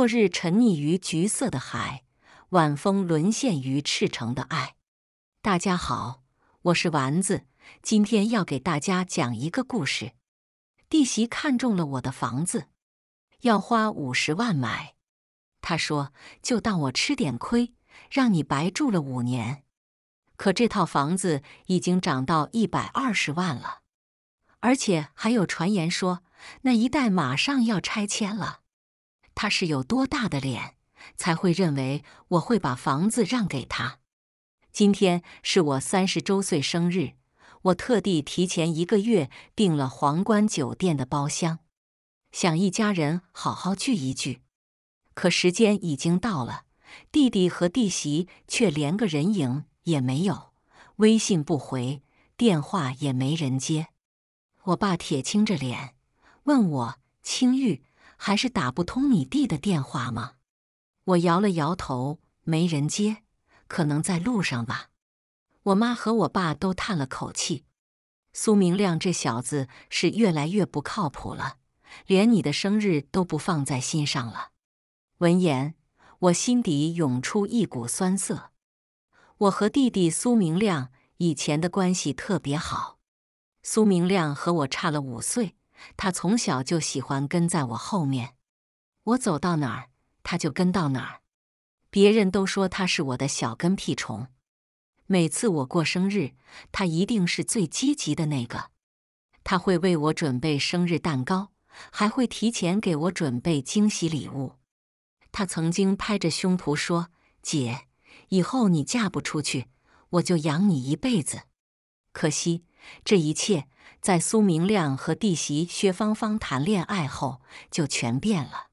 落日沉溺于橘色的海，晚风沦陷于赤诚的爱。大家好，我是丸子，今天要给大家讲一个故事。弟媳看中了我的房子，要花五十万买。他说：“就当我吃点亏，让你白住了五年。”可这套房子已经涨到一百二十万了，而且还有传言说那一带马上要拆迁了。他是有多大的脸，才会认为我会把房子让给他？今天是我三十周岁生日，我特地提前一个月订了皇冠酒店的包厢，想一家人好好聚一聚。可时间已经到了，弟弟和弟媳却连个人影也没有，微信不回，电话也没人接。我爸铁青着脸问我：“青玉。”还是打不通你弟的电话吗？我摇了摇头，没人接，可能在路上吧。我妈和我爸都叹了口气：“苏明亮这小子是越来越不靠谱了，连你的生日都不放在心上了。”闻言，我心底涌出一股酸涩。我和弟弟苏明亮以前的关系特别好，苏明亮和我差了五岁。他从小就喜欢跟在我后面，我走到哪儿，他就跟到哪儿。别人都说他是我的小跟屁虫。每次我过生日，他一定是最积极的那个。他会为我准备生日蛋糕，还会提前给我准备惊喜礼物。他曾经拍着胸脯说：“姐，以后你嫁不出去，我就养你一辈子。”可惜，这一切。在苏明亮和弟媳薛芳芳谈恋爱后，就全变了。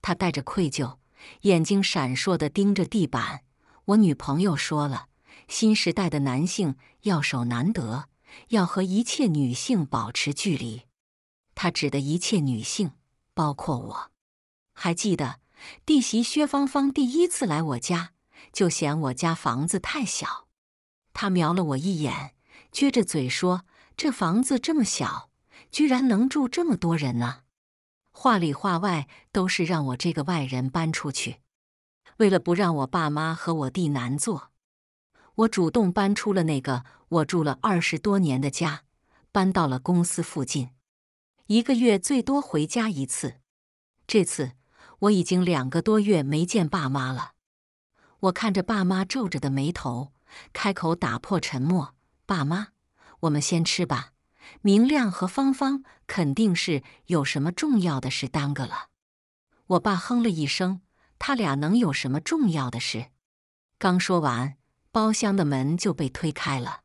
他带着愧疚，眼睛闪烁的盯着地板。我女朋友说了，新时代的男性要守男德，要和一切女性保持距离。他指的一切女性，包括我。还记得弟媳薛芳芳第一次来我家，就嫌我家房子太小。他瞄了我一眼，撅着嘴说。这房子这么小，居然能住这么多人呢？话里话外都是让我这个外人搬出去。为了不让我爸妈和我弟难做，我主动搬出了那个我住了二十多年的家，搬到了公司附近，一个月最多回家一次。这次我已经两个多月没见爸妈了。我看着爸妈皱着的眉头，开口打破沉默：“爸妈。”我们先吃吧。明亮和芳芳肯定是有什么重要的事耽搁了。我爸哼了一声：“他俩能有什么重要的事？”刚说完，包厢的门就被推开了，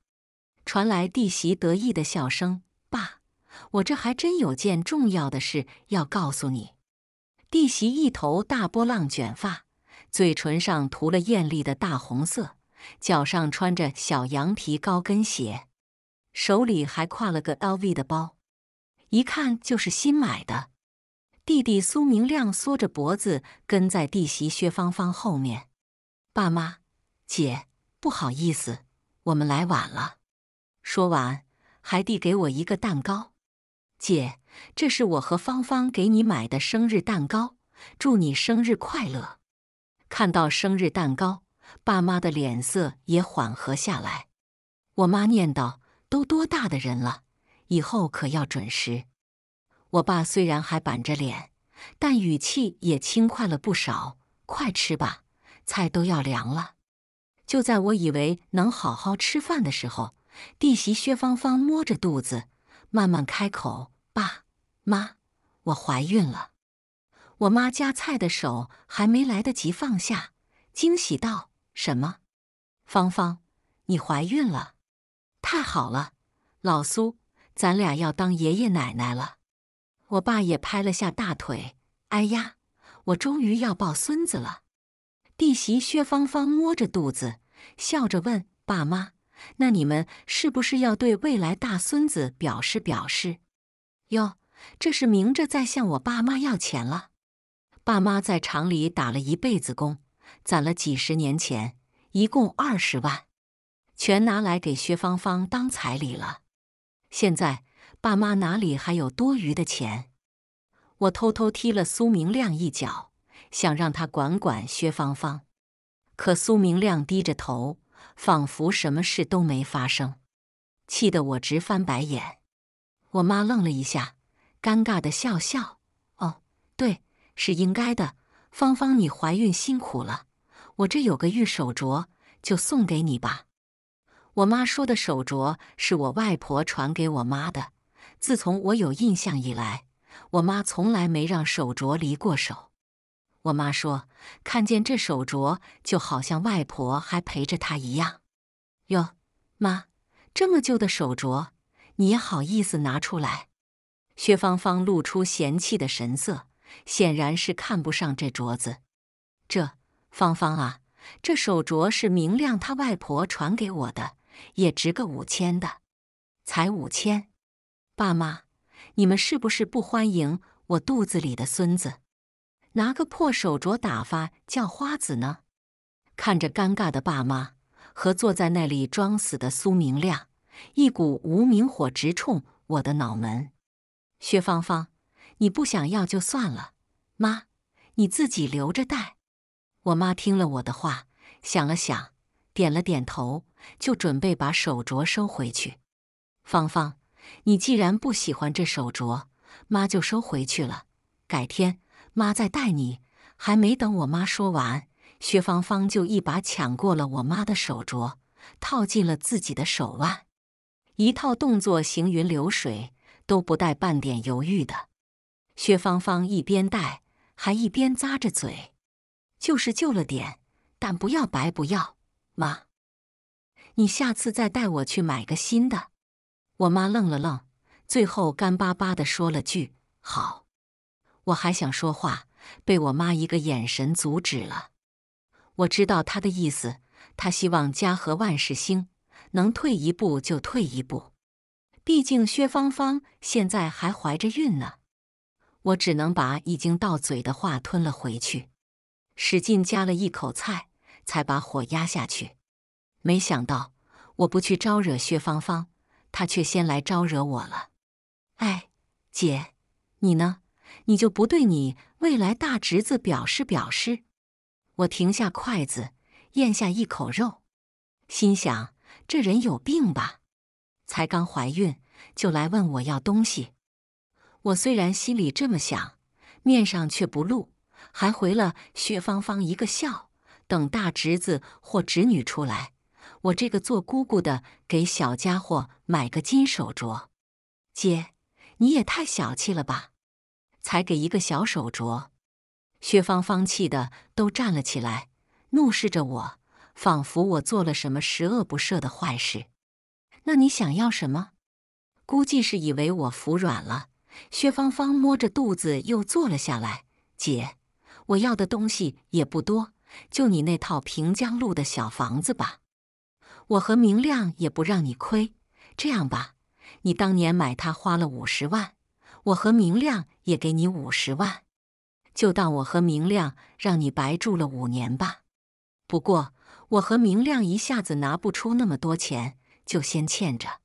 传来弟媳得意的笑声：“爸，我这还真有件重要的事要告诉你。”弟媳一头大波浪卷发，嘴唇上涂了艳丽的大红色，脚上穿着小羊皮高跟鞋。手里还挎了个 LV 的包，一看就是新买的。弟弟苏明亮缩着脖子跟在弟媳薛芳芳后面。爸妈，姐，不好意思，我们来晚了。说完，还递给我一个蛋糕。姐，这是我和芳芳给你买的生日蛋糕，祝你生日快乐。看到生日蛋糕，爸妈的脸色也缓和下来。我妈念叨。都多大的人了，以后可要准时。我爸虽然还板着脸，但语气也轻快了不少。快吃吧，菜都要凉了。就在我以为能好好吃饭的时候，弟媳薛芳芳摸着肚子，慢慢开口：“爸妈，我怀孕了。”我妈夹菜的手还没来得及放下，惊喜道：“什么？芳芳，你怀孕了？”太好了，老苏，咱俩要当爷爷奶奶了。我爸也拍了下大腿，哎呀，我终于要抱孙子了。弟媳薛芳芳摸着肚子，笑着问爸妈：“那你们是不是要对未来大孙子表示表示？”哟，这是明着在向我爸妈要钱了。爸妈在厂里打了一辈子工，攒了几十年钱，一共二十万。全拿来给薛芳芳当彩礼了，现在爸妈哪里还有多余的钱？我偷偷踢了苏明亮一脚，想让他管管薛芳芳，可苏明亮低着头，仿佛什么事都没发生，气得我直翻白眼。我妈愣了一下，尴尬的笑笑：“哦，对，是应该的。芳芳，你怀孕辛苦了，我这有个玉手镯，就送给你吧。”我妈说的手镯是我外婆传给我妈的。自从我有印象以来，我妈从来没让手镯离过手。我妈说，看见这手镯就好像外婆还陪着她一样。哟，妈，这么旧的手镯，你好意思拿出来？薛芳芳露出嫌弃的神色，显然是看不上这镯子。这芳芳啊，这手镯是明亮他外婆传给我的。也值个五千的，才五千。爸妈，你们是不是不欢迎我肚子里的孙子？拿个破手镯打发叫花子呢？看着尴尬的爸妈和坐在那里装死的苏明亮，一股无名火直冲我的脑门。薛芳芳，你不想要就算了，妈，你自己留着戴。我妈听了我的话，想了想，点了点头。就准备把手镯收回去。芳芳，你既然不喜欢这手镯，妈就收回去了。改天妈再戴你。还没等我妈说完，薛芳芳就一把抢过了我妈的手镯，套进了自己的手腕。一套动作行云流水，都不带半点犹豫的。薛芳芳一边戴，还一边咂着嘴，就是旧了点，但不要白不要，妈。你下次再带我去买个新的。我妈愣了愣，最后干巴巴的说了句：“好。”我还想说话，被我妈一个眼神阻止了。我知道她的意思，她希望家和万事兴，能退一步就退一步。毕竟薛芳芳现在还怀着孕呢，我只能把已经到嘴的话吞了回去，使劲夹了一口菜，才把火压下去。没想到，我不去招惹薛芳芳，她却先来招惹我了。哎，姐，你呢？你就不对你未来大侄子表示表示？我停下筷子，咽下一口肉，心想：这人有病吧？才刚怀孕就来问我要东西。我虽然心里这么想，面上却不露，还回了薛芳芳一个笑。等大侄子或侄女出来。我这个做姑姑的给小家伙买个金手镯，姐，你也太小气了吧！才给一个小手镯。薛芳芳气得都站了起来，怒视着我，仿佛我做了什么十恶不赦的坏事。那你想要什么？估计是以为我服软了。薛芳芳摸着肚子又坐了下来。姐，我要的东西也不多，就你那套平江路的小房子吧。我和明亮也不让你亏，这样吧，你当年买它花了五十万，我和明亮也给你五十万，就当我和明亮让你白住了五年吧。不过我和明亮一下子拿不出那么多钱，就先欠着。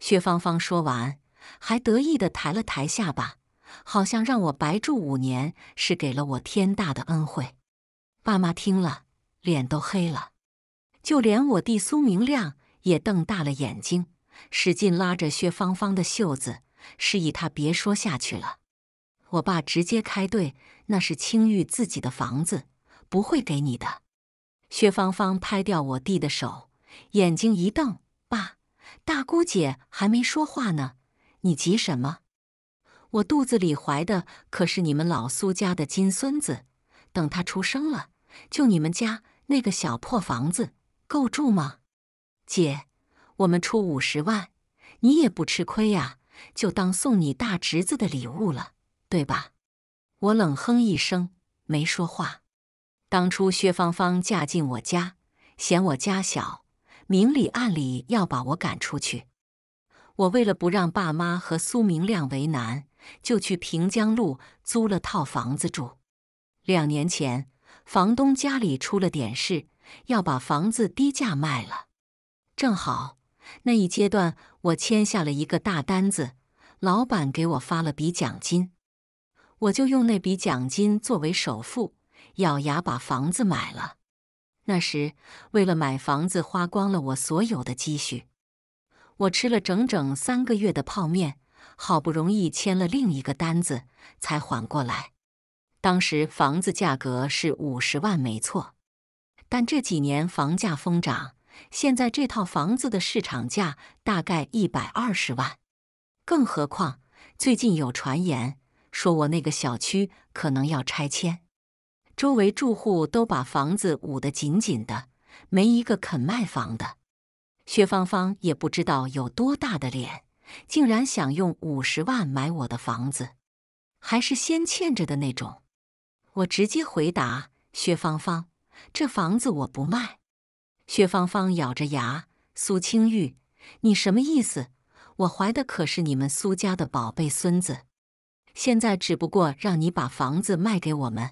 薛芳芳说完，还得意地抬了抬下巴，好像让我白住五年是给了我天大的恩惠。爸妈听了，脸都黑了。就连我弟苏明亮也瞪大了眼睛，使劲拉着薛芳芳的袖子，示意他别说下去了。我爸直接开怼：“那是青玉自己的房子，不会给你的。”薛芳芳拍掉我弟的手，眼睛一瞪：“爸，大姑姐还没说话呢，你急什么？我肚子里怀的可是你们老苏家的金孙子，等他出生了，就你们家那个小破房子。”够住吗，姐？我们出五十万，你也不吃亏呀，就当送你大侄子的礼物了，对吧？我冷哼一声，没说话。当初薛芳芳嫁进我家，嫌我家小，明里暗里要把我赶出去。我为了不让爸妈和苏明亮为难，就去平江路租了套房子住。两年前，房东家里出了点事。要把房子低价卖了，正好那一阶段我签下了一个大单子，老板给我发了笔奖金，我就用那笔奖金作为首付，咬牙把房子买了。那时为了买房子花光了我所有的积蓄，我吃了整整三个月的泡面，好不容易签了另一个单子才缓过来。当时房子价格是五十万，没错。但这几年房价疯涨，现在这套房子的市场价大概一百二十万。更何况最近有传言说，我那个小区可能要拆迁，周围住户都把房子捂得紧紧的，没一个肯卖房的。薛芳芳也不知道有多大的脸，竟然想用五十万买我的房子，还是先欠着的那种。我直接回答薛芳芳。这房子我不卖，薛芳芳咬着牙。苏清玉，你什么意思？我怀的可是你们苏家的宝贝孙子，现在只不过让你把房子卖给我们，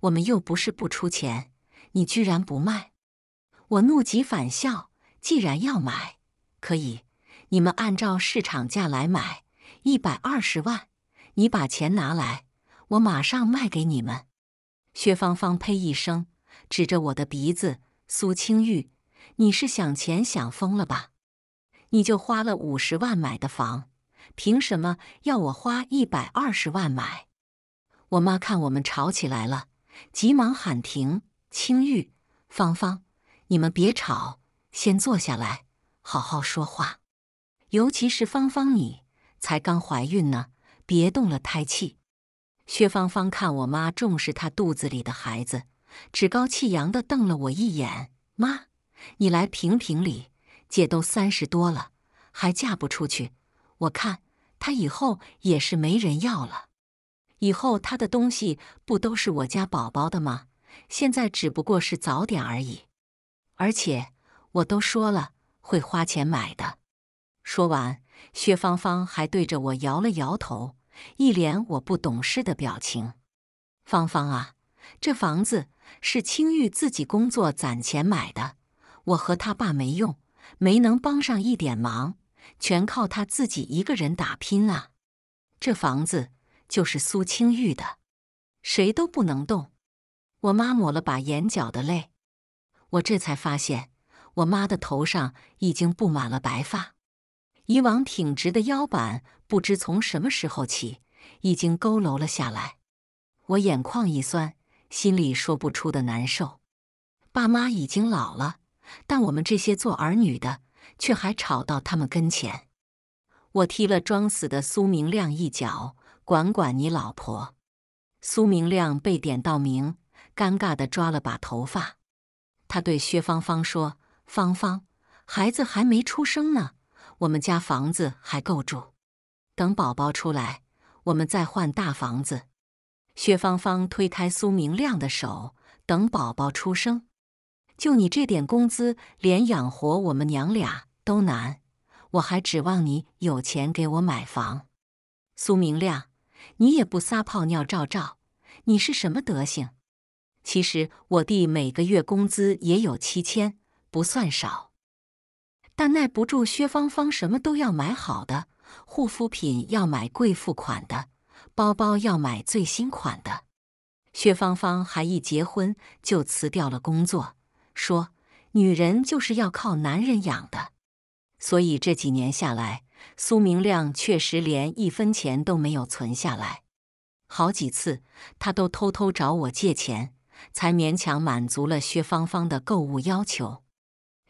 我们又不是不出钱，你居然不卖？我怒极反笑，既然要买，可以，你们按照市场价来买，一百二十万，你把钱拿来，我马上卖给你们。薛芳芳呸一声。指着我的鼻子，苏清玉，你是想钱想疯了吧？你就花了五十万买的房，凭什么要我花一百二十万买？我妈看我们吵起来了，急忙喊停：“青玉，芳芳，你们别吵，先坐下来，好好说话。尤其是芳芳，你才刚怀孕呢，别动了胎气。”薛芳芳看我妈重视她肚子里的孩子。趾高气扬的瞪了我一眼，妈，你来评评理，姐都三十多了，还嫁不出去，我看她以后也是没人要了。以后她的东西不都是我家宝宝的吗？现在只不过是早点而已，而且我都说了会花钱买的。说完，薛芳芳还对着我摇了摇头，一脸我不懂事的表情。芳芳啊，这房子。是青玉自己工作攒钱买的，我和他爸没用，没能帮上一点忙，全靠他自己一个人打拼啊！这房子就是苏青玉的，谁都不能动。我妈抹了把眼角的泪，我这才发现我妈的头上已经布满了白发，以往挺直的腰板不知从什么时候起已经佝偻了下来，我眼眶一酸。心里说不出的难受。爸妈已经老了，但我们这些做儿女的却还吵到他们跟前。我踢了装死的苏明亮一脚，管管你老婆。苏明亮被点到名，尴尬地抓了把头发。他对薛芳芳说：“芳芳，孩子还没出生呢，我们家房子还够住。等宝宝出来，我们再换大房子。”薛芳芳推开苏明亮的手，等宝宝出生。就你这点工资，连养活我们娘俩都难，我还指望你有钱给我买房。苏明亮，你也不撒泡尿照照，你是什么德行？其实我弟每个月工资也有七千，不算少，但耐不住薛芳芳什么都要买好的，护肤品要买贵妇款的。包包要买最新款的。薛芳芳还一结婚就辞掉了工作，说女人就是要靠男人养的。所以这几年下来，苏明亮确实连一分钱都没有存下来。好几次他都偷偷找我借钱，才勉强满足了薛芳芳的购物要求。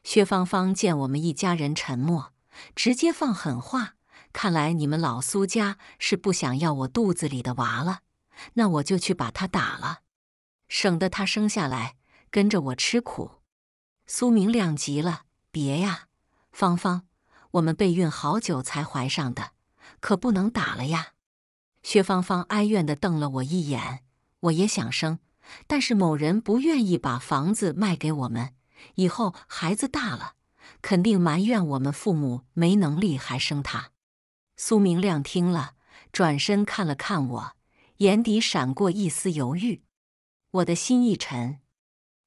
薛芳芳见我们一家人沉默，直接放狠话。看来你们老苏家是不想要我肚子里的娃了，那我就去把他打了，省得他生下来跟着我吃苦。苏明亮急了：“别呀，芳芳，我们备孕好久才怀上的，可不能打了呀。”薛芳芳哀怨的瞪了我一眼。我也想生，但是某人不愿意把房子卖给我们，以后孩子大了，肯定埋怨我们父母没能力还生他。苏明亮听了，转身看了看我，眼底闪过一丝犹豫。我的心一沉。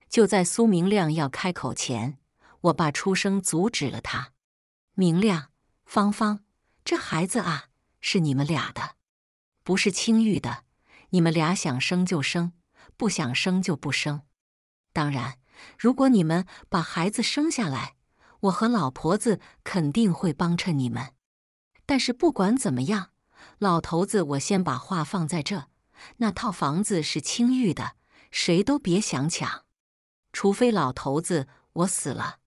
就在苏明亮要开口前，我爸出声阻止了他：“明亮，芳芳，这孩子啊，是你们俩的，不是青玉的。你们俩想生就生，不想生就不生。当然，如果你们把孩子生下来，我和老婆子肯定会帮衬你们。”但是不管怎么样，老头子，我先把话放在这。那套房子是青玉的，谁都别想抢，除非老头子我死了。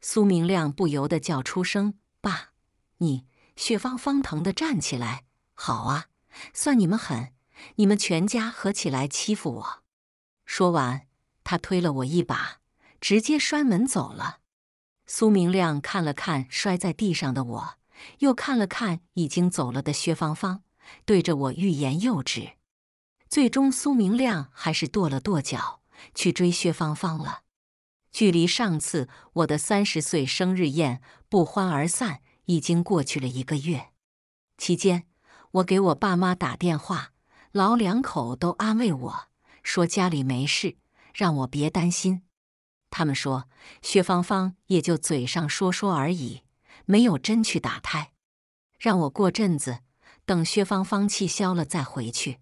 苏明亮不由得叫出声：“爸，你！”雪芳芳疼的站起来：“好啊，算你们狠，你们全家合起来欺负我。”说完，他推了我一把，直接摔门走了。苏明亮看了看摔在地上的我。又看了看已经走了的薛芳芳，对着我欲言又止。最终，苏明亮还是跺了跺脚，去追薛芳芳了。距离上次我的三十岁生日宴不欢而散已经过去了一个月。期间，我给我爸妈打电话，老两口都安慰我说家里没事，让我别担心。他们说薛芳芳也就嘴上说说而已。没有真去打胎，让我过阵子，等薛芳芳气消了再回去。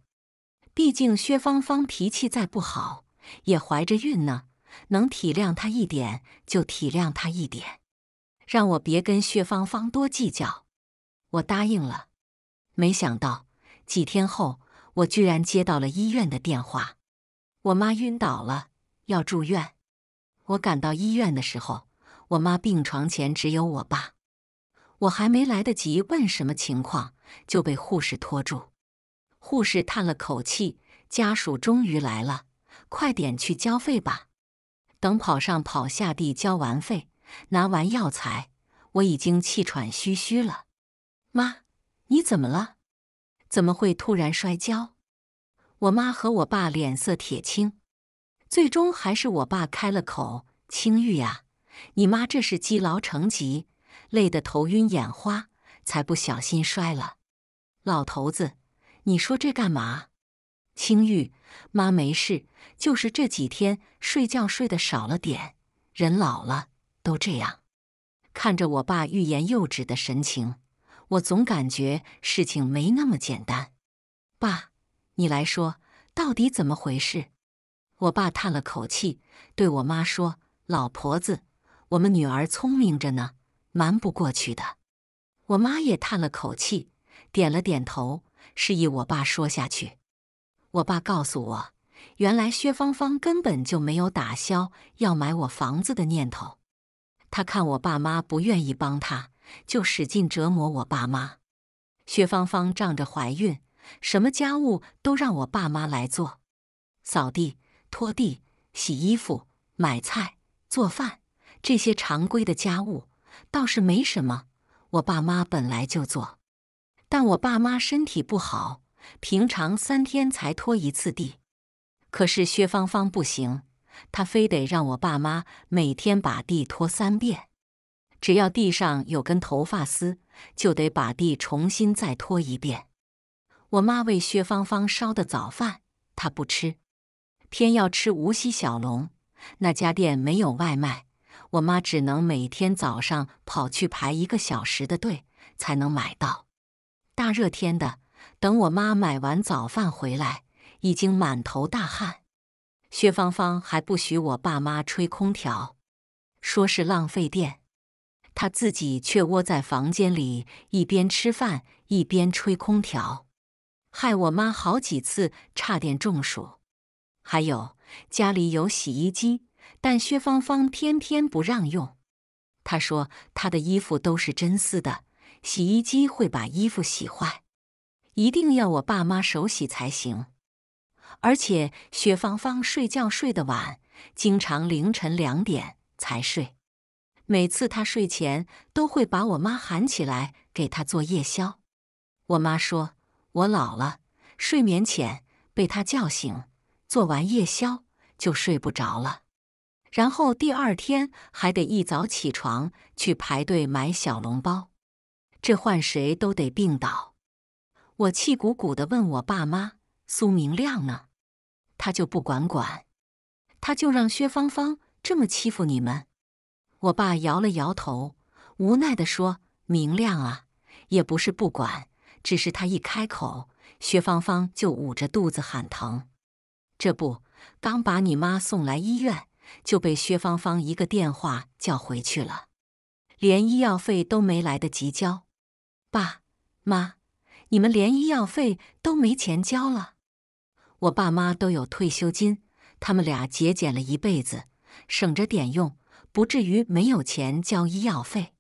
毕竟薛芳芳脾气再不好，也怀着孕呢，能体谅她一点就体谅她一点，让我别跟薛芳芳多计较。我答应了。没想到几天后，我居然接到了医院的电话，我妈晕倒了，要住院。我赶到医院的时候，我妈病床前只有我爸。我还没来得及问什么情况，就被护士拖住。护士叹了口气：“家属终于来了，快点去交费吧。”等跑上跑下地交完费，拿完药材，我已经气喘吁吁了。妈，你怎么了？怎么会突然摔跤？我妈和我爸脸色铁青。最终还是我爸开了口：“青玉呀，你妈这是积劳成疾。”累得头晕眼花，才不小心摔了。老头子，你说这干嘛？青玉妈没事，就是这几天睡觉睡得少了点，人老了都这样。看着我爸欲言又止的神情，我总感觉事情没那么简单。爸，你来说，到底怎么回事？我爸叹了口气，对我妈说：“老婆子，我们女儿聪明着呢。”瞒不过去的，我妈也叹了口气，点了点头，示意我爸说下去。我爸告诉我，原来薛芳芳根本就没有打消要买我房子的念头。她看我爸妈不愿意帮她，就使劲折磨我爸妈。薛芳芳仗着怀孕，什么家务都让我爸妈来做，扫地、拖地、洗衣服、买菜、做饭，这些常规的家务。倒是没什么，我爸妈本来就做，但我爸妈身体不好，平常三天才拖一次地。可是薛芳芳不行，她非得让我爸妈每天把地拖三遍，只要地上有根头发丝，就得把地重新再拖一遍。我妈为薛芳芳烧的早饭，她不吃，偏要吃无锡小龙那家店没有外卖。我妈只能每天早上跑去排一个小时的队才能买到。大热天的，等我妈买完早饭回来，已经满头大汗。薛芳芳还不许我爸妈吹空调，说是浪费电，她自己却窝在房间里一边吃饭一边吹空调，害我妈好几次差点中暑。还有家里有洗衣机。但薛芳芳偏偏不让用。她说：“她的衣服都是真丝的，洗衣机会把衣服洗坏，一定要我爸妈手洗才行。”而且薛芳芳睡觉睡得晚，经常凌晨两点才睡。每次她睡前都会把我妈喊起来给她做夜宵。我妈说：“我老了，睡眠浅，被她叫醒，做完夜宵就睡不着了。”然后第二天还得一早起床去排队买小笼包，这换谁都得病倒。我气鼓鼓的问我爸妈：“苏明亮呢？他就不管管？他就让薛芳芳这么欺负你们？”我爸摇了摇头，无奈的说：“明亮啊，也不是不管，只是他一开口，薛芳芳就捂着肚子喊疼。这不，刚把你妈送来医院。”就被薛芳芳一个电话叫回去了，连医药费都没来得及交。爸妈，你们连医药费都没钱交了？我爸妈都有退休金，他们俩节俭了一辈子，省着点用，不至于没有钱交医药费。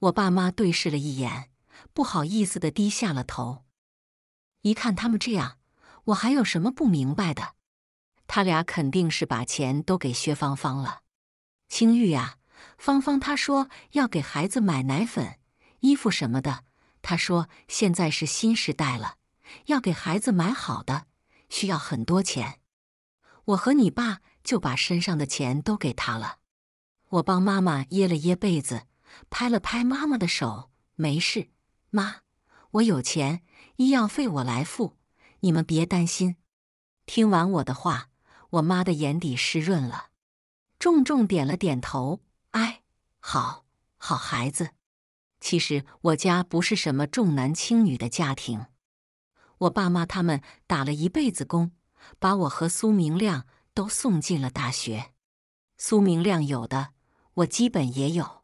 我爸妈对视了一眼，不好意思的低下了头。一看他们这样，我还有什么不明白的？他俩肯定是把钱都给薛芳芳了。青玉呀，芳芳她说要给孩子买奶粉、衣服什么的。她说现在是新时代了，要给孩子买好的，需要很多钱。我和你爸就把身上的钱都给他了。我帮妈妈掖了掖被子，拍了拍妈妈的手，没事，妈，我有钱，医药费我来付，你们别担心。听完我的话。我妈的眼底湿润了，重重点了点头。哎，好，好孩子。其实我家不是什么重男轻女的家庭，我爸妈他们打了一辈子工，把我和苏明亮都送进了大学。苏明亮有的，我基本也有，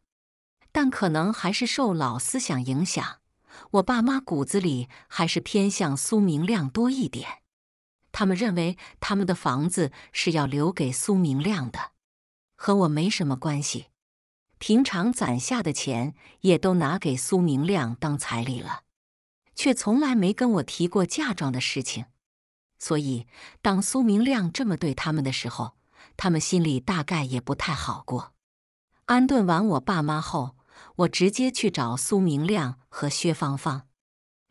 但可能还是受老思想影响，我爸妈骨子里还是偏向苏明亮多一点。他们认为他们的房子是要留给苏明亮的，和我没什么关系。平常攒下的钱也都拿给苏明亮当彩礼了，却从来没跟我提过嫁妆的事情。所以，当苏明亮这么对他们的时候，他们心里大概也不太好过。安顿完我爸妈后，我直接去找苏明亮和薛芳芳。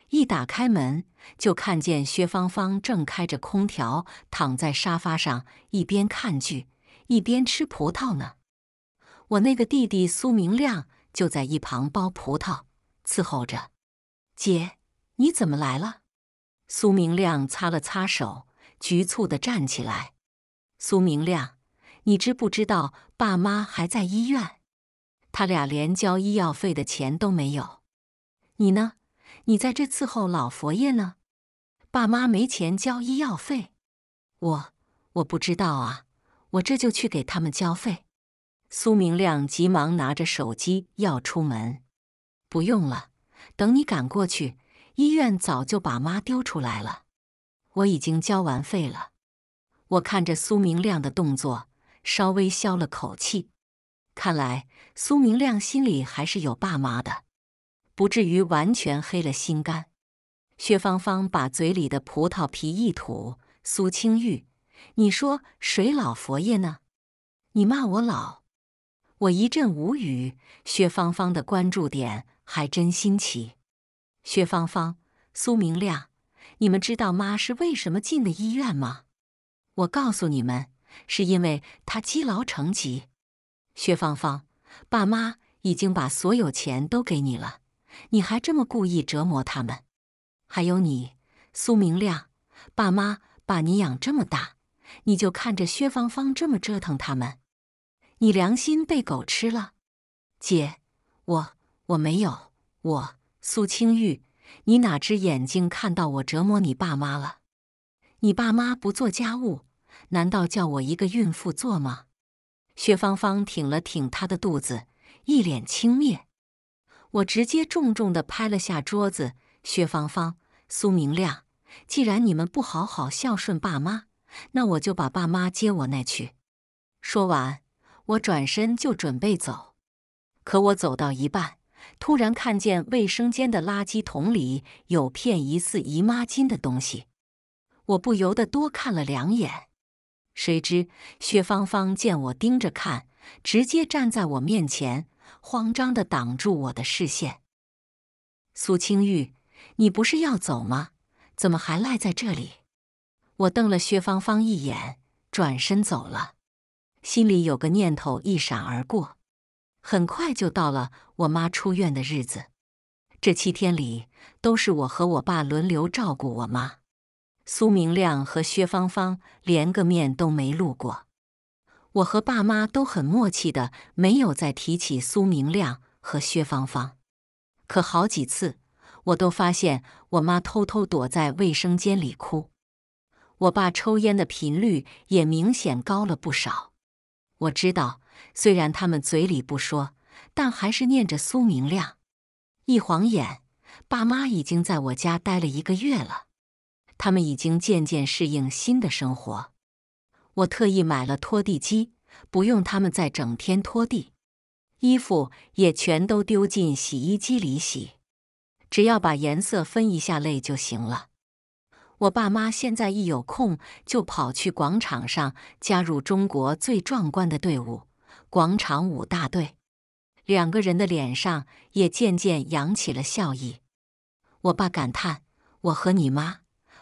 一打开门，就看见薛芳芳正开着空调躺在沙发上，一边看剧一边吃葡萄呢。我那个弟弟苏明亮就在一旁剥葡萄，伺候着。姐，你怎么来了？苏明亮擦了擦手，局促的站起来。苏明亮，你知不知道爸妈还在医院？他俩连交医药费的钱都没有。你呢？你在这伺候老佛爷呢，爸妈没钱交医药费，我我不知道啊，我这就去给他们交费。苏明亮急忙拿着手机要出门，不用了，等你赶过去，医院早就把妈丢出来了。我已经交完费了。我看着苏明亮的动作，稍微消了口气，看来苏明亮心里还是有爸妈的。不至于完全黑了心肝。薛芳芳把嘴里的葡萄皮一吐：“苏清玉，你说谁老佛爷呢？你骂我老，我一阵无语。”薛芳芳的关注点还真新奇。薛芳芳、苏明亮，你们知道妈是为什么进的医院吗？我告诉你们，是因为她积劳成疾。薛芳芳，爸妈已经把所有钱都给你了。你还这么故意折磨他们？还有你，苏明亮，爸妈把你养这么大，你就看着薛芳芳这么折腾他们，你良心被狗吃了？姐，我我没有，我苏清玉，你哪只眼睛看到我折磨你爸妈了？你爸妈不做家务，难道叫我一个孕妇做吗？薛芳芳挺了挺她的肚子，一脸轻蔑。我直接重重的拍了下桌子。薛芳芳、苏明亮，既然你们不好好孝顺爸妈，那我就把爸妈接我那去。说完，我转身就准备走。可我走到一半，突然看见卫生间的垃圾桶里有片疑似姨妈巾的东西，我不由得多看了两眼。谁知薛芳芳见我盯着看，直接站在我面前。慌张地挡住我的视线。苏清玉，你不是要走吗？怎么还赖在这里？我瞪了薛芳芳一眼，转身走了。心里有个念头一闪而过。很快就到了我妈出院的日子。这七天里，都是我和我爸轮流照顾我妈。苏明亮和薛芳芳连个面都没露过。我和爸妈都很默契的，没有再提起苏明亮和薛芳芳。可好几次，我都发现我妈偷偷躲在卫生间里哭，我爸抽烟的频率也明显高了不少。我知道，虽然他们嘴里不说，但还是念着苏明亮。一晃眼，爸妈已经在我家待了一个月了，他们已经渐渐适应新的生活。我特意买了拖地机，不用他们再整天拖地，衣服也全都丢进洗衣机里洗，只要把颜色分一下类就行了。我爸妈现在一有空就跑去广场上加入中国最壮观的队伍——广场舞大队，两个人的脸上也渐渐扬起了笑意。我爸感叹：“我和你妈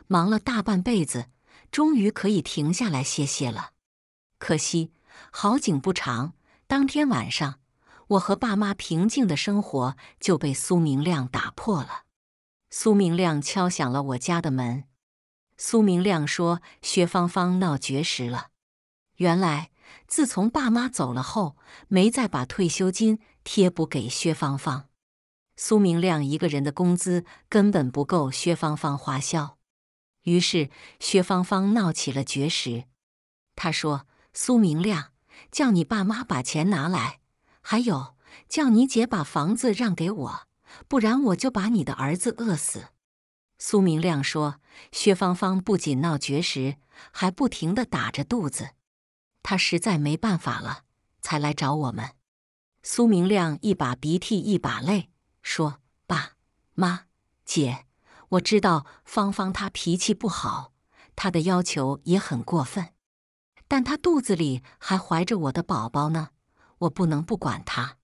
忙了大半辈子。”终于可以停下来歇歇了，可惜好景不长。当天晚上，我和爸妈平静的生活就被苏明亮打破了。苏明亮敲响了我家的门。苏明亮说：“薛芳芳闹绝食了。”原来，自从爸妈走了后，没再把退休金贴补给薛芳芳。苏明亮一个人的工资根本不够薛芳芳花销。于是，薛芳芳闹起了绝食。他说：“苏明亮，叫你爸妈把钱拿来，还有叫你姐把房子让给我，不然我就把你的儿子饿死。”苏明亮说：“薛芳芳不仅闹绝食，还不停的打着肚子。他实在没办法了，才来找我们。”苏明亮一把鼻涕一把泪说：“爸妈，姐。”我知道芳芳她脾气不好，她的要求也很过分，但她肚子里还怀着我的宝宝呢，我不能不管她。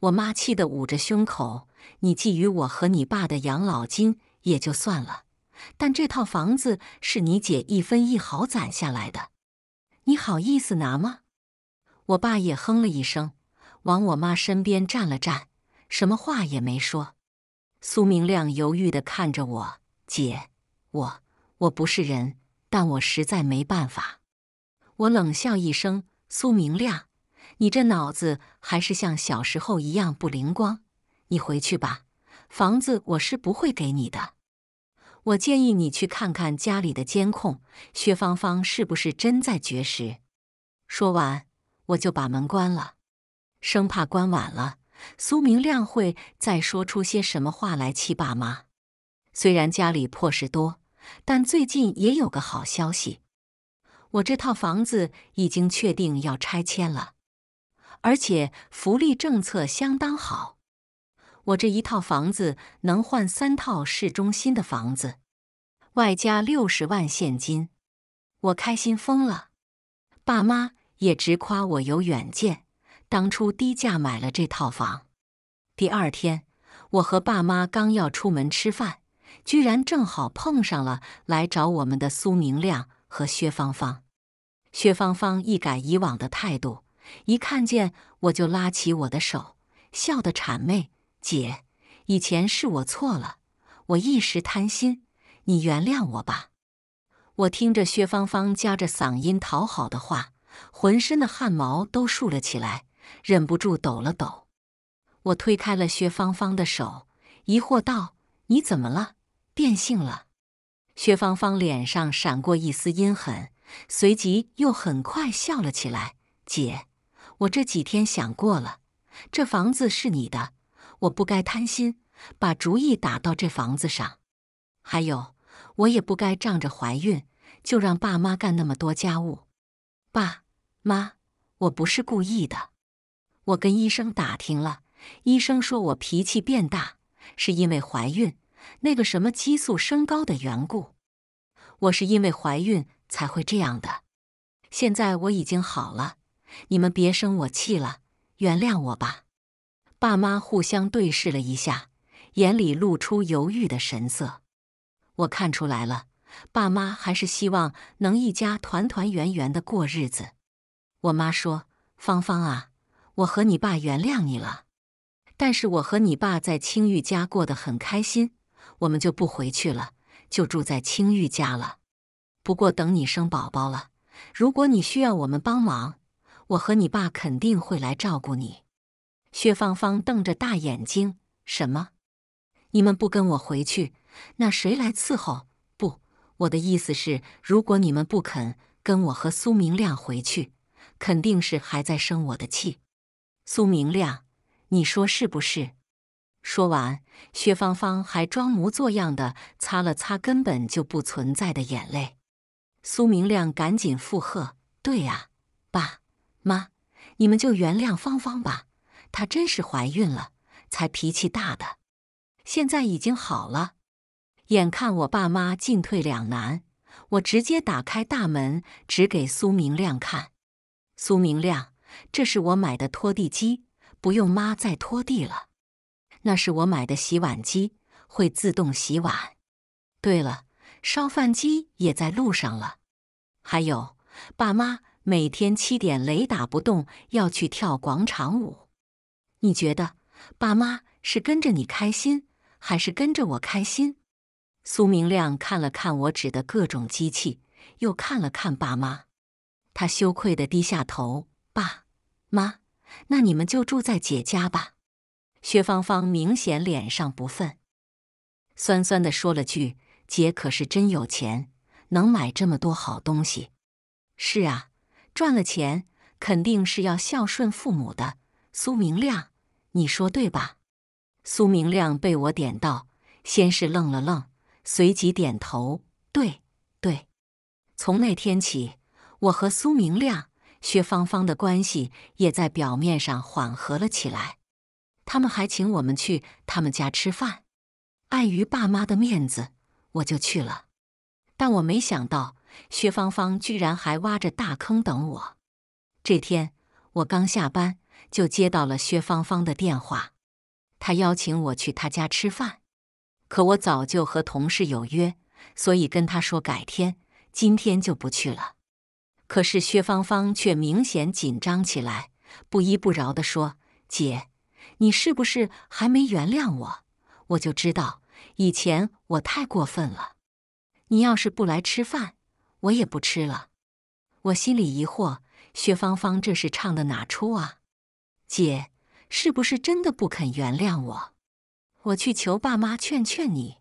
我妈气得捂着胸口：“你觊觎我和你爸的养老金也就算了，但这套房子是你姐一分一毫攒下来的，你好意思拿吗？”我爸也哼了一声，往我妈身边站了站，什么话也没说。苏明亮犹豫地看着我，姐，我我不是人，但我实在没办法。我冷笑一声：“苏明亮，你这脑子还是像小时候一样不灵光。你回去吧，房子我是不会给你的。我建议你去看看家里的监控，薛芳芳是不是真在绝食？”说完，我就把门关了，生怕关晚了。苏明亮会再说出些什么话来气爸妈？虽然家里破事多，但最近也有个好消息：我这套房子已经确定要拆迁了，而且福利政策相当好，我这一套房子能换三套市中心的房子，外加六十万现金，我开心疯了，爸妈也直夸我有远见。当初低价买了这套房，第二天我和爸妈刚要出门吃饭，居然正好碰上了来找我们的苏明亮和薛芳芳。薛芳芳一改以往的态度，一看见我就拉起我的手，笑得谄媚：“姐，以前是我错了，我一时贪心，你原谅我吧。”我听着薛芳芳夹着嗓音讨好的话，浑身的汗毛都竖了起来。忍不住抖了抖，我推开了薛芳芳的手，疑惑道：“你怎么了？变性了？”薛芳芳脸上闪过一丝阴狠，随即又很快笑了起来：“姐，我这几天想过了，这房子是你的，我不该贪心，把主意打到这房子上。还有，我也不该仗着怀孕就让爸妈干那么多家务。爸妈，我不是故意的。”我跟医生打听了，医生说我脾气变大是因为怀孕，那个什么激素升高的缘故。我是因为怀孕才会这样的。现在我已经好了，你们别生我气了，原谅我吧。爸妈互相对视了一下，眼里露出犹豫的神色。我看出来了，爸妈还是希望能一家团团圆圆的过日子。我妈说：“芳芳啊。”我和你爸原谅你了，但是我和你爸在青玉家过得很开心，我们就不回去了，就住在青玉家了。不过等你生宝宝了，如果你需要我们帮忙，我和你爸肯定会来照顾你。薛芳芳瞪着大眼睛：“什么？你们不跟我回去，那谁来伺候？”“不，我的意思是，如果你们不肯跟我和苏明亮回去，肯定是还在生我的气。”苏明亮，你说是不是？说完，薛芳芳还装模作样的擦了擦根本就不存在的眼泪。苏明亮赶紧附和：“对呀，爸妈，你们就原谅芳芳吧，她真是怀孕了才脾气大的，现在已经好了。”眼看我爸妈进退两难，我直接打开大门，指给苏明亮看：“苏明亮。”这是我买的拖地机，不用妈再拖地了。那是我买的洗碗机，会自动洗碗。对了，烧饭机也在路上了。还有，爸妈每天七点雷打不动要去跳广场舞。你觉得爸妈是跟着你开心，还是跟着我开心？苏明亮看了看我指的各种机器，又看了看爸妈，他羞愧地低下头。爸妈，那你们就住在姐家吧。薛芳芳明显脸上不忿，酸酸的说了句：“姐可是真有钱，能买这么多好东西。”是啊，赚了钱肯定是要孝顺父母的。苏明亮，你说对吧？苏明亮被我点到，先是愣了愣，随即点头：“对，对。”从那天起，我和苏明亮。薛芳芳的关系也在表面上缓和了起来，他们还请我们去他们家吃饭。碍于爸妈的面子，我就去了。但我没想到，薛芳芳居然还挖着大坑等我。这天我刚下班，就接到了薛芳芳的电话，她邀请我去她家吃饭。可我早就和同事有约，所以跟她说改天，今天就不去了。可是薛芳芳却明显紧张起来，不依不饶的说：“姐，你是不是还没原谅我？我就知道以前我太过分了。你要是不来吃饭，我也不吃了。”我心里疑惑，薛芳芳这是唱的哪出啊？姐，是不是真的不肯原谅我？我去求爸妈劝劝你。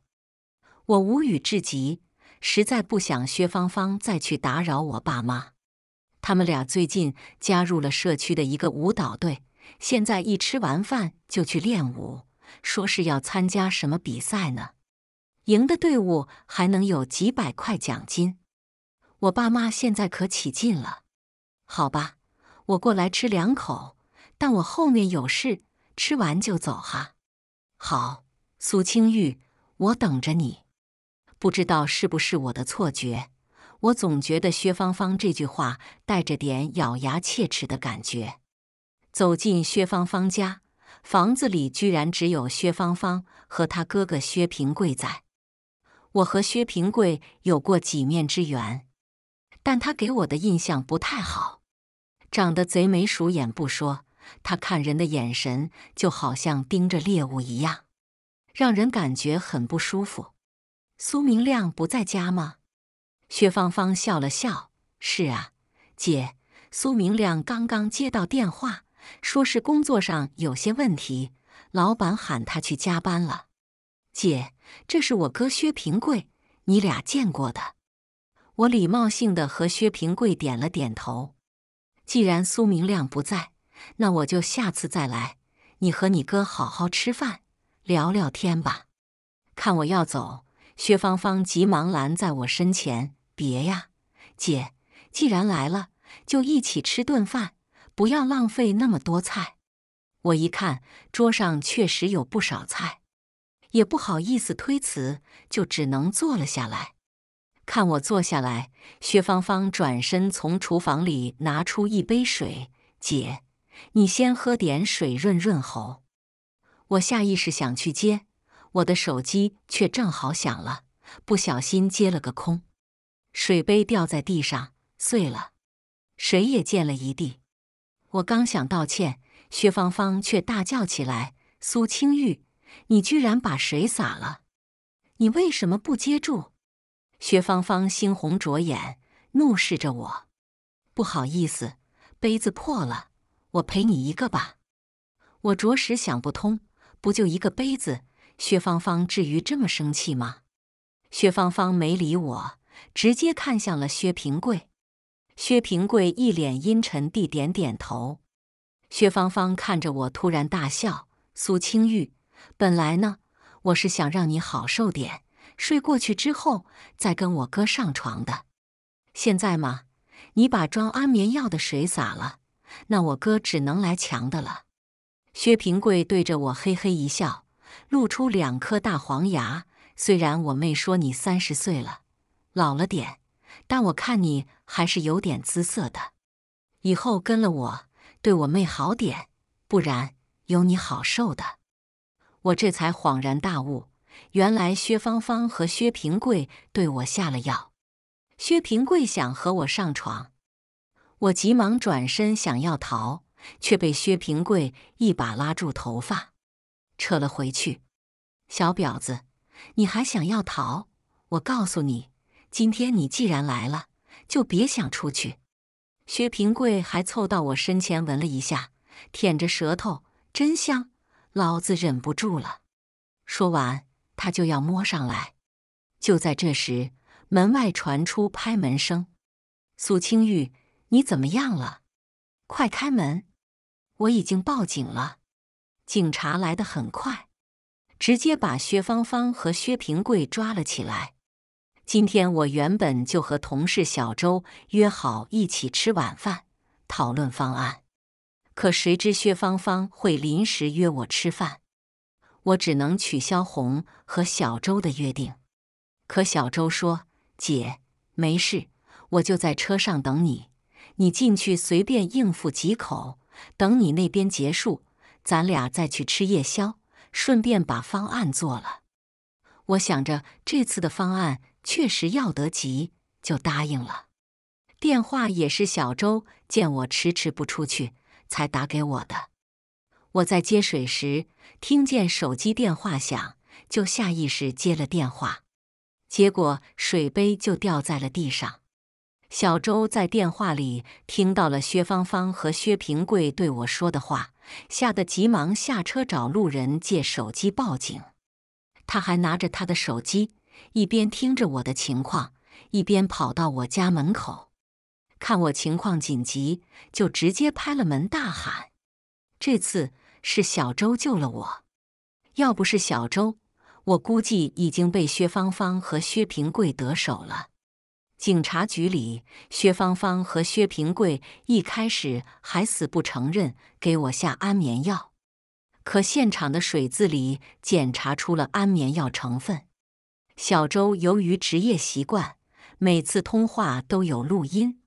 我无语至极，实在不想薛芳芳再去打扰我爸妈。他们俩最近加入了社区的一个舞蹈队，现在一吃完饭就去练舞，说是要参加什么比赛呢？赢的队伍还能有几百块奖金。我爸妈现在可起劲了。好吧，我过来吃两口，但我后面有事，吃完就走哈。好，苏清玉，我等着你。不知道是不是我的错觉？我总觉得薛芳芳这句话带着点咬牙切齿的感觉。走进薛芳芳家，房子里居然只有薛芳芳和她哥哥薛平贵在。我和薛平贵有过几面之缘，但他给我的印象不太好。长得贼眉鼠眼不说，他看人的眼神就好像盯着猎物一样，让人感觉很不舒服。苏明亮不在家吗？薛芳芳笑了笑：“是啊，姐，苏明亮刚刚接到电话，说是工作上有些问题，老板喊他去加班了。姐，这是我哥薛平贵，你俩见过的。”我礼貌性的和薛平贵点了点头。既然苏明亮不在，那我就下次再来。你和你哥好好吃饭，聊聊天吧。看我要走，薛芳芳急忙拦在我身前。别呀，姐，既然来了，就一起吃顿饭，不要浪费那么多菜。我一看桌上确实有不少菜，也不好意思推辞，就只能坐了下来。看我坐下来，薛芳芳转身从厨房里拿出一杯水，姐，你先喝点水润润喉。我下意识想去接，我的手机却正好响了，不小心接了个空。水杯掉在地上碎了，水也溅了一地。我刚想道歉，薛芳芳却大叫起来：“苏清玉，你居然把水洒了！你为什么不接住？”薛芳芳猩红着眼，怒视着我。不好意思，杯子破了，我赔你一个吧。我着实想不通，不就一个杯子，薛芳芳至于这么生气吗？薛芳芳没理我。直接看向了薛平贵，薛平贵一脸阴沉地点点头。薛芳芳看着我，突然大笑：“苏青玉，本来呢，我是想让你好受点，睡过去之后再跟我哥上床的。现在嘛，你把装安眠药的水洒了，那我哥只能来强的了。”薛平贵对着我嘿嘿一笑，露出两颗大黄牙。虽然我妹说你三十岁了。老了点，但我看你还是有点姿色的。以后跟了我，对我妹好点，不然有你好受的。我这才恍然大悟，原来薛芳芳和薛平贵对我下了药。薛平贵想和我上床，我急忙转身想要逃，却被薛平贵一把拉住头发，扯了回去。小婊子，你还想要逃？我告诉你。今天你既然来了，就别想出去。薛平贵还凑到我身前闻了一下，舔着舌头，真香，老子忍不住了。说完，他就要摸上来。就在这时，门外传出拍门声：“苏清玉，你怎么样了？快开门！我已经报警了，警察来的很快，直接把薛芳芳和薛平贵抓了起来。”今天我原本就和同事小周约好一起吃晚饭，讨论方案。可谁知薛芳芳会临时约我吃饭，我只能取消红和小周的约定。可小周说：“姐，没事，我就在车上等你，你进去随便应付几口，等你那边结束，咱俩再去吃夜宵，顺便把方案做了。”我想着这次的方案。确实要得急，就答应了。电话也是小周见我迟迟不出去，才打给我的。我在接水时听见手机电话响，就下意识接了电话，结果水杯就掉在了地上。小周在电话里听到了薛芳芳和薛平贵对我说的话，吓得急忙下车找路人借手机报警。他还拿着他的手机。一边听着我的情况，一边跑到我家门口，看我情况紧急，就直接拍了门大喊：“这次是小周救了我，要不是小周，我估计已经被薛芳芳和薛平贵得手了。”警察局里，薛芳芳和薛平贵一开始还死不承认给我下安眠药，可现场的水渍里检查出了安眠药成分。小周由于职业习惯，每次通话都有录音，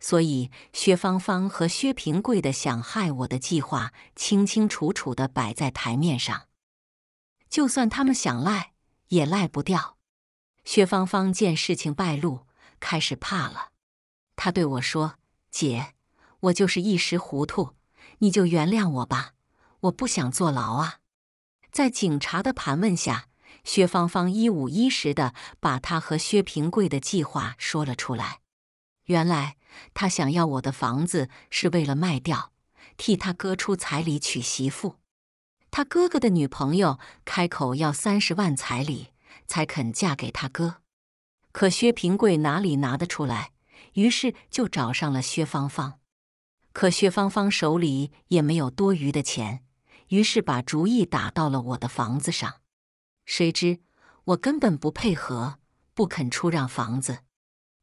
所以薛芳芳和薛平贵的想害我的计划清清楚楚的摆在台面上。就算他们想赖，也赖不掉。薛芳芳见事情败露，开始怕了，她对我说：“姐，我就是一时糊涂，你就原谅我吧，我不想坐牢啊。”在警察的盘问下。薛芳芳一五一十的把他和薛平贵的计划说了出来。原来他想要我的房子是为了卖掉，替他哥出彩礼娶媳妇。他哥哥的女朋友开口要三十万彩礼才肯嫁给他哥，可薛平贵哪里拿得出来？于是就找上了薛芳芳。可薛芳芳手里也没有多余的钱，于是把主意打到了我的房子上。谁知我根本不配合，不肯出让房子。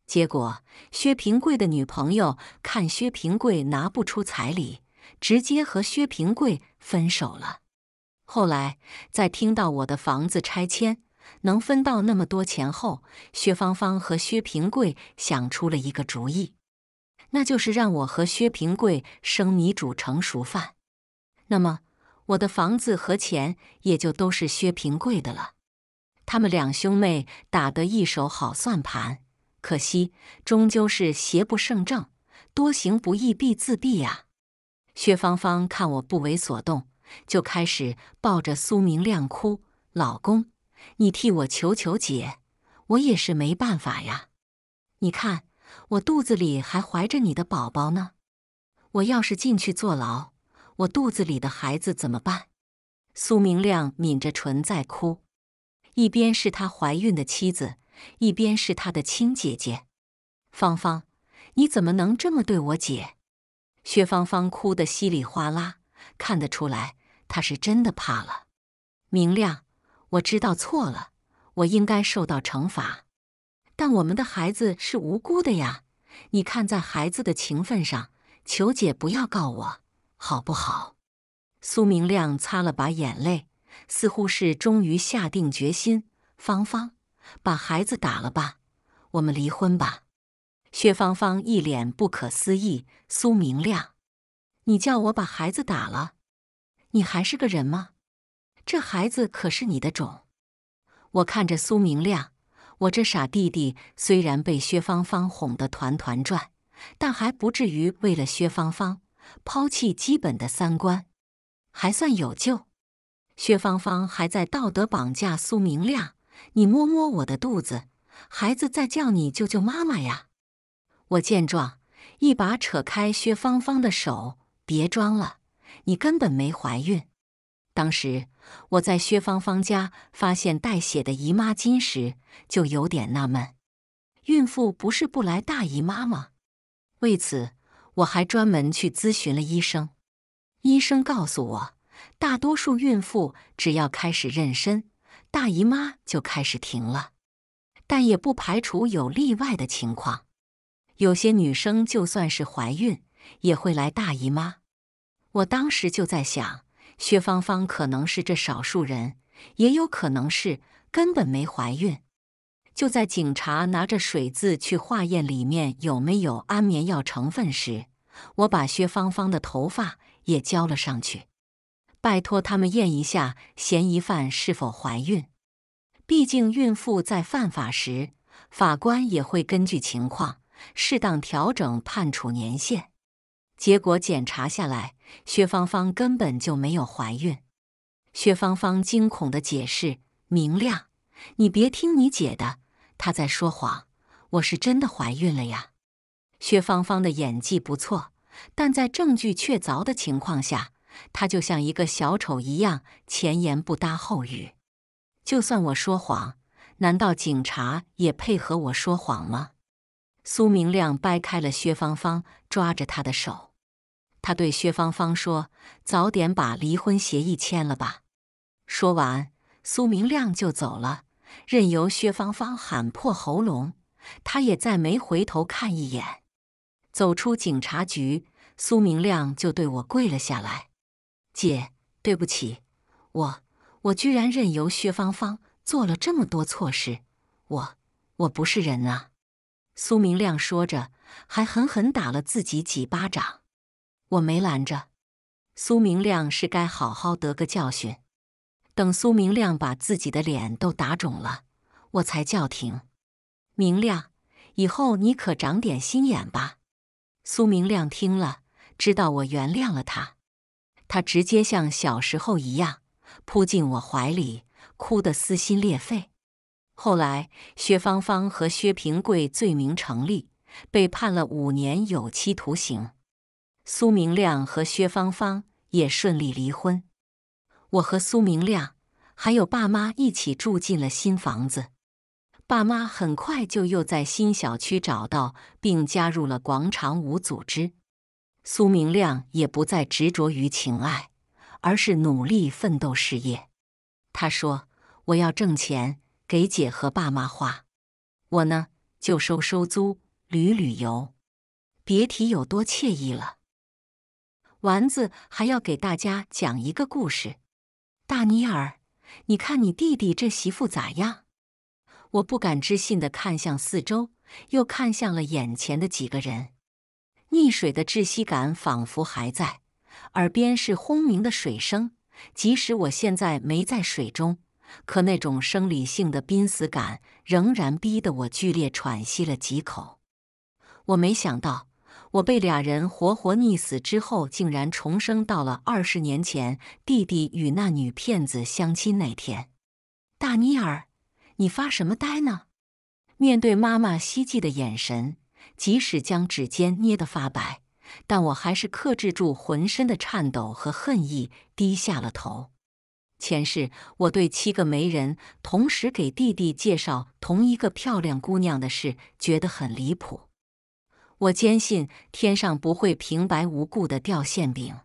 结果，薛平贵的女朋友看薛平贵拿不出彩礼，直接和薛平贵分手了。后来，在听到我的房子拆迁能分到那么多钱后，薛芳芳和薛平贵想出了一个主意，那就是让我和薛平贵生米煮成熟饭。那么。我的房子和钱也就都是薛平贵的了。他们两兄妹打得一手好算盘，可惜终究是邪不胜正，多行不义必自毙呀。薛芳芳看我不为所动，就开始抱着苏明亮哭：“老公，你替我求求姐，我也是没办法呀。你看我肚子里还怀着你的宝宝呢。我要是进去坐牢。”我肚子里的孩子怎么办？苏明亮抿着唇在哭，一边是他怀孕的妻子，一边是他的亲姐姐芳芳。你怎么能这么对我姐？薛芳芳哭得稀里哗啦，看得出来，她是真的怕了。明亮，我知道错了，我应该受到惩罚，但我们的孩子是无辜的呀。你看在孩子的情分上，求姐不要告我。好不好？苏明亮擦了把眼泪，似乎是终于下定决心。芳芳，把孩子打了吧，我们离婚吧。薛芳芳一脸不可思议：“苏明亮，你叫我把孩子打了？你还是个人吗？这孩子可是你的种。”我看着苏明亮，我这傻弟弟虽然被薛芳芳哄得团团转，但还不至于为了薛芳芳。抛弃基本的三观，还算有救。薛芳芳还在道德绑架苏明亮：“你摸摸我的肚子，孩子在叫你救救妈妈呀！”我见状，一把扯开薛芳芳的手：“别装了，你根本没怀孕。”当时我在薛芳芳家发现带血的姨妈巾时，就有点纳闷：孕妇不是不来大姨妈吗？为此。我还专门去咨询了医生，医生告诉我，大多数孕妇只要开始妊娠，大姨妈就开始停了，但也不排除有例外的情况。有些女生就算是怀孕，也会来大姨妈。我当时就在想，薛芳芳可能是这少数人，也有可能是根本没怀孕。就在警察拿着水渍去化验里面有没有安眠药成分时，我把薛芳芳的头发也交了上去，拜托他们验一下嫌疑犯是否怀孕。毕竟孕妇在犯法时，法官也会根据情况适当调整判处年限。结果检查下来，薛芳芳根本就没有怀孕。薛芳芳惊恐的解释：“明亮，你别听你姐的，她在说谎，我是真的怀孕了呀。”薛芳芳的演技不错，但在证据确凿的情况下，她就像一个小丑一样前言不搭后语。就算我说谎，难道警察也配合我说谎吗？苏明亮掰开了薛芳芳抓着她的手，他对薛芳芳说：“早点把离婚协议签了吧。”说完，苏明亮就走了，任由薛芳芳喊破喉咙，他也再没回头看一眼。走出警察局，苏明亮就对我跪了下来：“姐，对不起，我我居然任由薛芳芳做了这么多错事，我我不是人啊！”苏明亮说着，还狠狠打了自己几巴掌。我没拦着，苏明亮是该好好得个教训。等苏明亮把自己的脸都打肿了，我才叫停。明亮，以后你可长点心眼吧。苏明亮听了，知道我原谅了他，他直接像小时候一样扑进我怀里，哭得撕心裂肺。后来，薛芳芳和薛平贵罪名成立，被判了五年有期徒刑。苏明亮和薛芳芳也顺利离婚。我和苏明亮还有爸妈一起住进了新房子。爸妈很快就又在新小区找到并加入了广场舞组织。苏明亮也不再执着于情爱，而是努力奋斗事业。他说：“我要挣钱给姐和爸妈花，我呢就收收租、旅旅游，别提有多惬意了。”丸子还要给大家讲一个故事。大尼尔，你看你弟弟这媳妇咋样？我不敢置信的看向四周，又看向了眼前的几个人。溺水的窒息感仿佛还在，耳边是轰鸣的水声。即使我现在没在水中，可那种生理性的濒死感仍然逼得我剧烈喘息了几口。我没想到，我被俩人活活溺死之后，竟然重生到了二十年前弟弟与那女骗子相亲那天。大尼尔。你发什么呆呢？面对妈妈希冀的眼神，即使将指尖捏得发白，但我还是克制住浑身的颤抖和恨意，低下了头。前世我对七个媒人同时给弟弟介绍同一个漂亮姑娘的事觉得很离谱，我坚信天上不会平白无故的掉馅饼。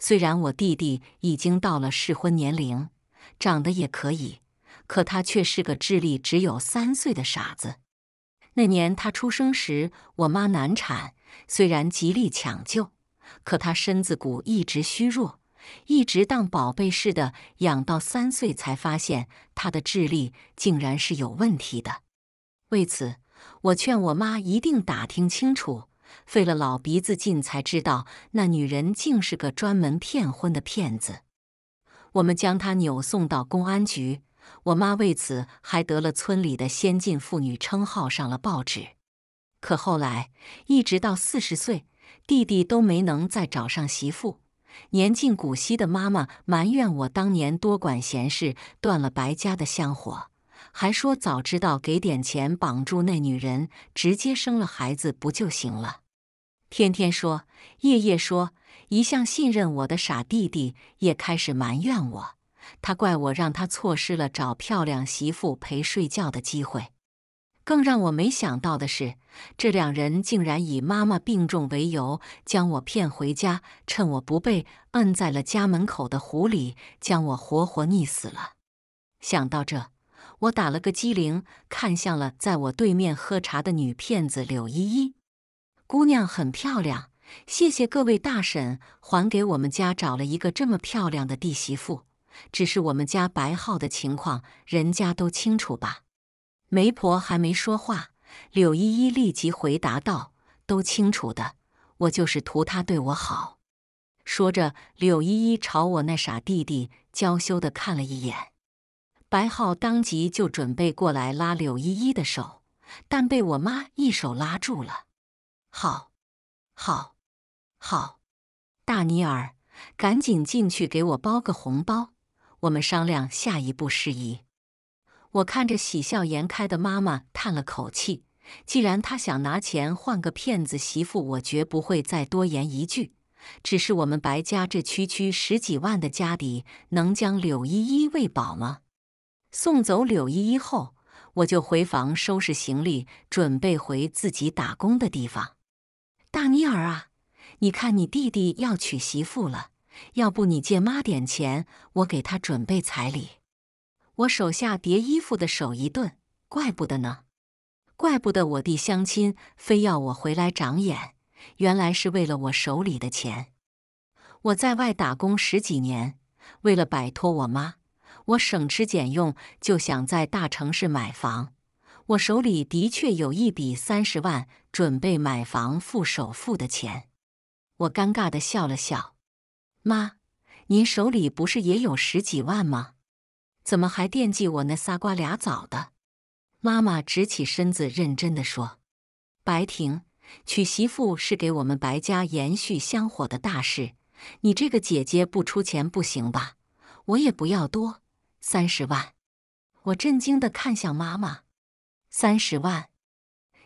虽然我弟弟已经到了适婚年龄，长得也可以。可他却是个智力只有三岁的傻子。那年他出生时，我妈难产，虽然极力抢救，可他身子骨一直虚弱，一直当宝贝似的养到三岁，才发现他的智力竟然是有问题的。为此，我劝我妈一定打听清楚，费了老鼻子劲才知道，那女人竟是个专门骗婚的骗子。我们将他扭送到公安局。我妈为此还得了村里的先进妇女称号，上了报纸。可后来，一直到四十岁，弟弟都没能再找上媳妇。年近古稀的妈妈埋怨我当年多管闲事，断了白家的香火，还说早知道给点钱绑住那女人，直接生了孩子不就行了？天天说，夜夜说，一向信任我的傻弟弟也开始埋怨我。他怪我让他错失了找漂亮媳妇陪睡觉的机会。更让我没想到的是，这两人竟然以妈妈病重为由将我骗回家，趁我不备摁在了家门口的湖里，将我活活溺死了。想到这，我打了个机灵，看向了在我对面喝茶的女骗子柳依依。姑娘很漂亮，谢谢各位大婶，还给我们家找了一个这么漂亮的弟媳妇。只是我们家白浩的情况，人家都清楚吧？媒婆还没说话，柳依依立即回答道：“都清楚的，我就是图他对我好。”说着，柳依依朝我那傻弟弟娇羞的看了一眼。白浩当即就准备过来拉柳依依的手，但被我妈一手拉住了。“好，好，好，大尼尔，赶紧进去给我包个红包。”我们商量下一步事宜。我看着喜笑颜开的妈妈，叹了口气。既然她想拿钱换个骗子媳妇，我绝不会再多言一句。只是我们白家这区区十几万的家底，能将柳依依喂饱吗？送走柳依依后，我就回房收拾行李，准备回自己打工的地方。大妮儿啊，你看你弟弟要娶媳妇了。要不你借妈点钱，我给她准备彩礼。我手下叠衣服的手一顿，怪不得呢，怪不得我弟相亲非要我回来长眼，原来是为了我手里的钱。我在外打工十几年，为了摆脱我妈，我省吃俭用，就想在大城市买房。我手里的确有一笔三十万，准备买房付首付的钱。我尴尬地笑了笑。妈，您手里不是也有十几万吗？怎么还惦记我那仨瓜俩枣的？妈妈直起身子，认真的说：“白婷，娶媳妇是给我们白家延续香火的大事，你这个姐姐不出钱不行吧？我也不要多，三十万。”我震惊的看向妈妈：“三十万？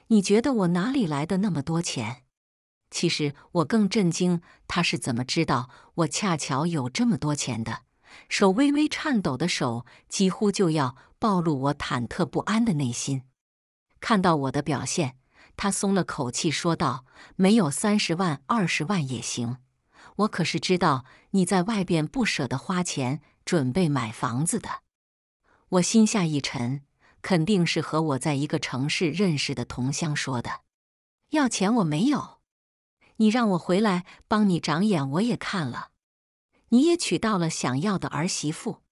你觉得我哪里来的那么多钱？其实我更震惊，他是怎么知道？”我恰巧有这么多钱的，手微微颤抖的手几乎就要暴露我忐忑不安的内心。看到我的表现，他松了口气，说道：“没有三十万，二十万也行。我可是知道你在外边不舍得花钱，准备买房子的。”我心下一沉，肯定是和我在一个城市认识的同乡说的。要钱我没有。你让我回来帮你长眼，我也看了，你也娶到了想要的儿媳妇。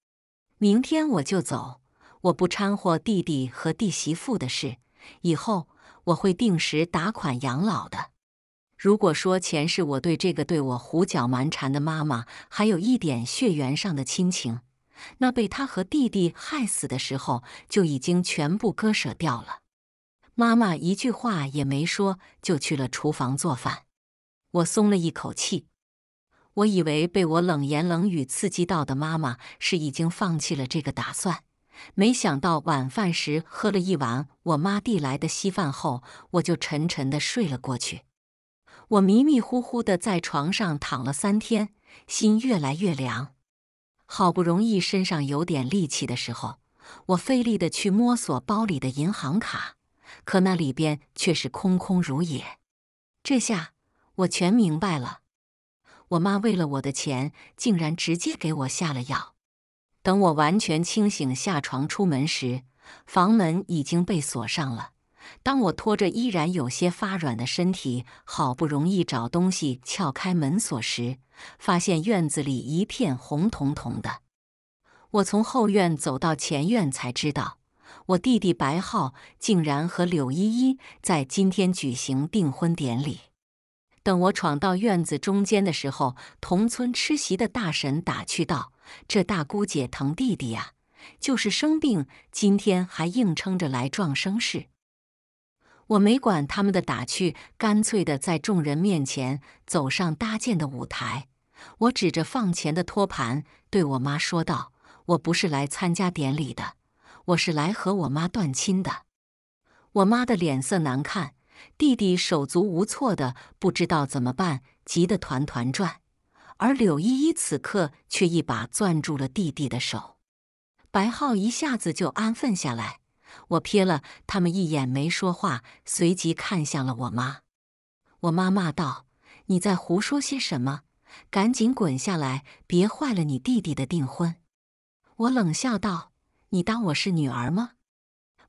明天我就走，我不掺和弟弟和弟媳妇的事。以后我会定时打款养老的。如果说前世我对这个对我胡搅蛮缠的妈妈还有一点血缘上的亲情，那被他和弟弟害死的时候就已经全部割舍掉了。妈妈一句话也没说，就去了厨房做饭。我松了一口气，我以为被我冷言冷语刺激到的妈妈是已经放弃了这个打算，没想到晚饭时喝了一碗我妈递来的稀饭后，我就沉沉的睡了过去。我迷迷糊糊的在床上躺了三天，心越来越凉。好不容易身上有点力气的时候，我费力的去摸索包里的银行卡，可那里边却是空空如也。这下。我全明白了，我妈为了我的钱，竟然直接给我下了药。等我完全清醒、下床出门时，房门已经被锁上了。当我拖着依然有些发软的身体，好不容易找东西撬开门锁时，发现院子里一片红彤彤的。我从后院走到前院，才知道我弟弟白浩竟然和柳依依在今天举行订婚典礼。等我闯到院子中间的时候，同村吃席的大婶打趣道：“这大姑姐疼弟弟呀，就是生病，今天还硬撑着来撞生事。”我没管他们的打趣，干脆的在众人面前走上搭建的舞台。我指着放钱的托盘，对我妈说道：“我不是来参加典礼的，我是来和我妈断亲的。”我妈的脸色难看。弟弟手足无措的，不知道怎么办，急得团团转。而柳依依此刻却一把攥住了弟弟的手。白浩一下子就安分下来。我瞥了他们一眼，没说话，随即看向了我妈。我妈骂道：“你在胡说些什么？赶紧滚下来，别坏了你弟弟的订婚。”我冷笑道：“你当我是女儿吗？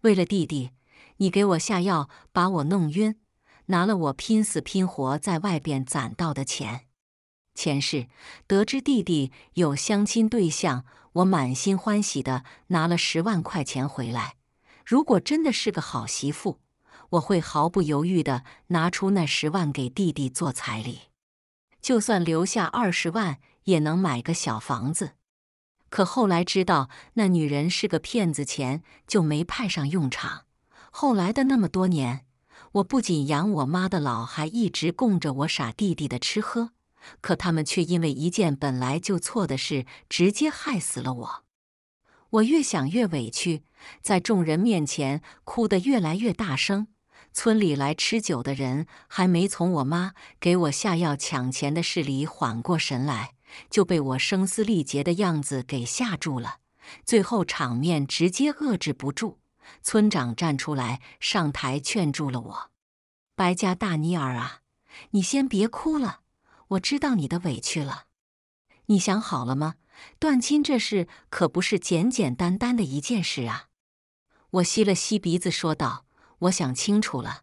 为了弟弟。”你给我下药，把我弄晕，拿了我拼死拼活在外边攒到的钱。前世得知弟弟有相亲对象，我满心欢喜的拿了十万块钱回来。如果真的是个好媳妇，我会毫不犹豫的拿出那十万给弟弟做彩礼，就算留下二十万也能买个小房子。可后来知道那女人是个骗子，钱就没派上用场。后来的那么多年，我不仅养我妈的老，还一直供着我傻弟弟的吃喝。可他们却因为一件本来就错的事，直接害死了我。我越想越委屈，在众人面前哭得越来越大声。村里来吃酒的人还没从我妈给我下药抢钱的事里缓过神来，就被我声嘶力竭的样子给吓住了。最后场面直接遏制不住。村长站出来上台劝住了我：“白家大妮儿啊，你先别哭了，我知道你的委屈了。你想好了吗？断亲这事可不是简简单单的一件事啊。”我吸了吸鼻子，说道：“我想清楚了，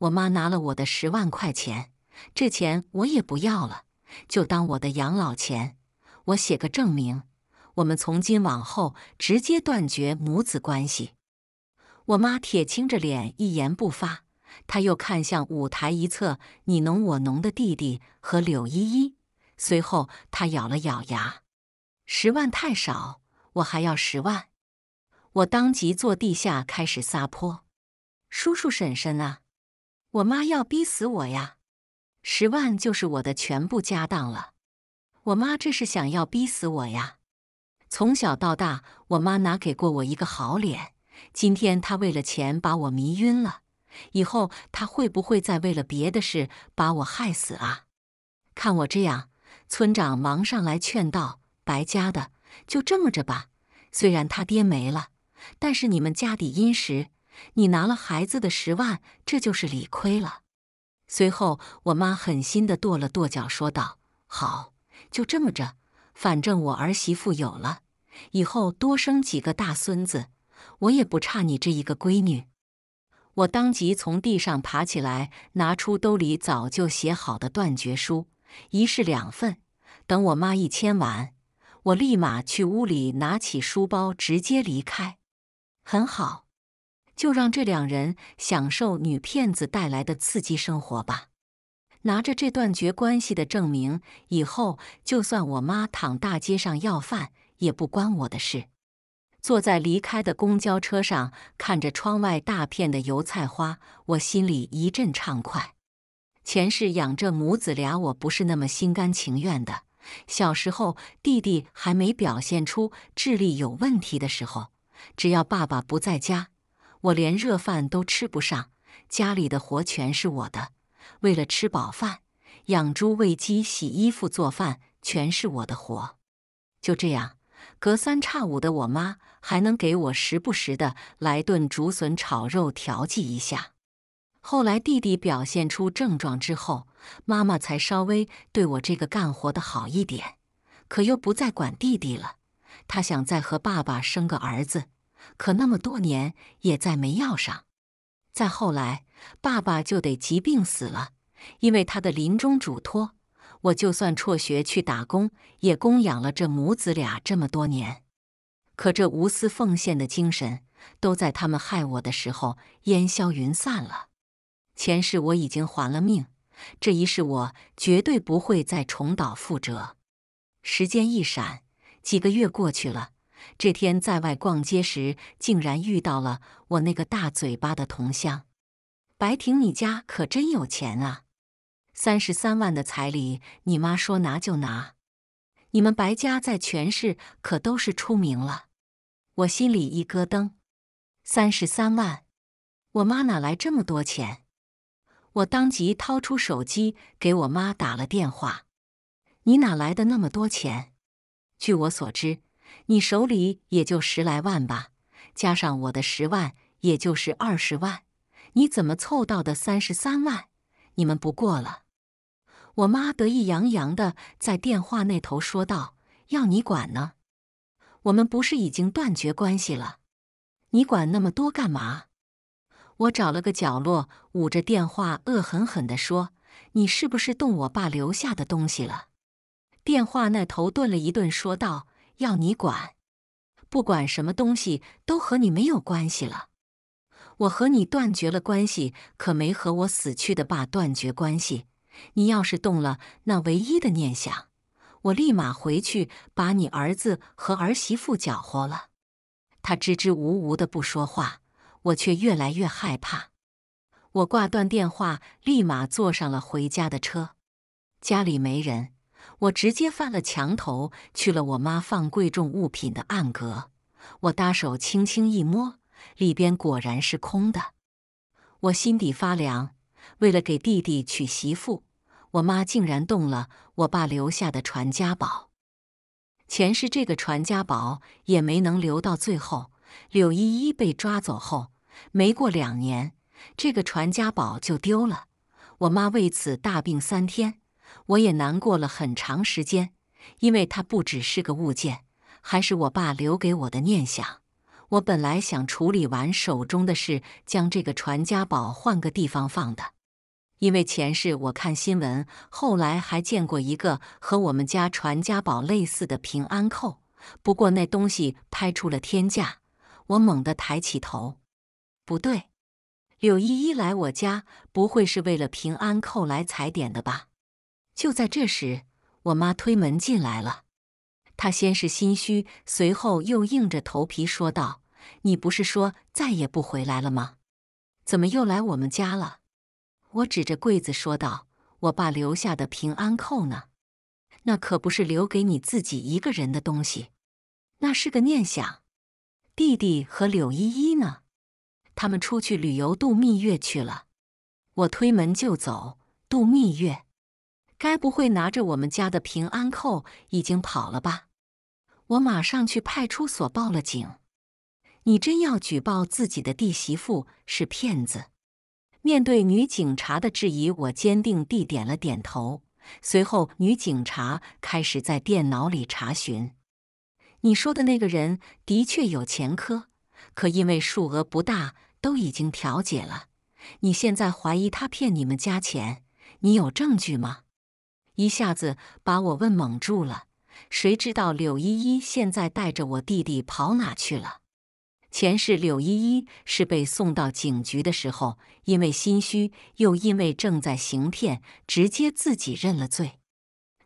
我妈拿了我的十万块钱，这钱我也不要了，就当我的养老钱。我写个证明，我们从今往后直接断绝母子关系。”我妈铁青着脸，一言不发。她又看向舞台一侧，你侬我侬的弟弟和柳依依。随后，她咬了咬牙：“十万太少，我还要十万！”我当即坐地下开始撒泼：“叔叔婶婶啊，我妈要逼死我呀！十万就是我的全部家当了！我妈这是想要逼死我呀！从小到大，我妈哪给过我一个好脸？”今天他为了钱把我迷晕了，以后他会不会再为了别的事把我害死啊？看我这样，村长忙上来劝道：“白家的，就这么着吧。虽然他爹没了，但是你们家底殷实，你拿了孩子的十万，这就是理亏了。”随后，我妈狠心地跺了跺脚，说道：“好，就这么着。反正我儿媳妇有了，以后多生几个大孙子。”我也不差你这一个闺女，我当即从地上爬起来，拿出兜里早就写好的断绝书，一式两份。等我妈一签完，我立马去屋里拿起书包，直接离开。很好，就让这两人享受女骗子带来的刺激生活吧。拿着这断绝关系的证明，以后就算我妈躺大街上要饭，也不关我的事。坐在离开的公交车上，看着窗外大片的油菜花，我心里一阵畅快。前世养这母子俩，我不是那么心甘情愿的。小时候弟弟还没表现出智力有问题的时候，只要爸爸不在家，我连热饭都吃不上，家里的活全是我的。为了吃饱饭，养猪、喂鸡、洗衣服、做饭，全是我的活。就这样，隔三差五的，我妈。还能给我时不时的来顿竹笋炒肉调剂一下。后来弟弟表现出症状之后，妈妈才稍微对我这个干活的好一点，可又不再管弟弟了。他想再和爸爸生个儿子，可那么多年也再没要上。再后来，爸爸就得疾病死了，因为他的临终嘱托，我就算辍学去打工，也供养了这母子俩这么多年。可这无私奉献的精神，都在他们害我的时候烟消云散了。前世我已经还了命，这一世我绝对不会再重蹈覆辙。时间一闪，几个月过去了。这天在外逛街时，竟然遇到了我那个大嘴巴的同乡，白婷。你家可真有钱啊！三十三万的彩礼，你妈说拿就拿。你们白家在全市可都是出名了。我心里一咯噔，三十三万，我妈哪来这么多钱？我当即掏出手机给我妈打了电话：“你哪来的那么多钱？据我所知，你手里也就十来万吧，加上我的十万，也就是二十万，你怎么凑到的三十三万？你们不过了？”我妈得意洋洋的在电话那头说道：“要你管呢。”我们不是已经断绝关系了？你管那么多干嘛？我找了个角落，捂着电话，恶狠狠的说：“你是不是动我爸留下的东西了？”电话那头顿了一顿，说道：“要你管？不管什么东西都和你没有关系了。我和你断绝了关系，可没和我死去的爸断绝关系。你要是动了那唯一的念想。”我立马回去把你儿子和儿媳妇搅和了。他支支吾吾的不说话，我却越来越害怕。我挂断电话，立马坐上了回家的车。家里没人，我直接翻了墙头，去了我妈放贵重物品的暗格。我搭手轻轻一摸，里边果然是空的。我心底发凉。为了给弟弟娶媳妇。我妈竟然动了我爸留下的传家宝，前世这个传家宝也没能留到最后。柳依依被抓走后，没过两年，这个传家宝就丢了。我妈为此大病三天，我也难过了很长时间，因为它不只是个物件，还是我爸留给我的念想。我本来想处理完手中的事，将这个传家宝换个地方放的。因为前世我看新闻，后来还见过一个和我们家传家宝类似的平安扣，不过那东西拍出了天价。我猛地抬起头，不对，柳依依来我家，不会是为了平安扣来踩点的吧？就在这时，我妈推门进来了。她先是心虚，随后又硬着头皮说道：“你不是说再也不回来了吗？怎么又来我们家了？”我指着柜子说道：“我爸留下的平安扣呢？那可不是留给你自己一个人的东西，那是个念想。弟弟和柳依依呢？他们出去旅游度蜜月去了。我推门就走，度蜜月？该不会拿着我们家的平安扣已经跑了吧？我马上去派出所报了警。你真要举报自己的弟媳妇是骗子？”面对女警察的质疑，我坚定地点了点头。随后，女警察开始在电脑里查询。你说的那个人的确有前科，可因为数额不大，都已经调解了。你现在怀疑他骗你们家钱，你有证据吗？一下子把我问懵住了。谁知道柳依依现在带着我弟弟跑哪去了？前世柳依依是被送到警局的时候，因为心虚，又因为正在行骗，直接自己认了罪。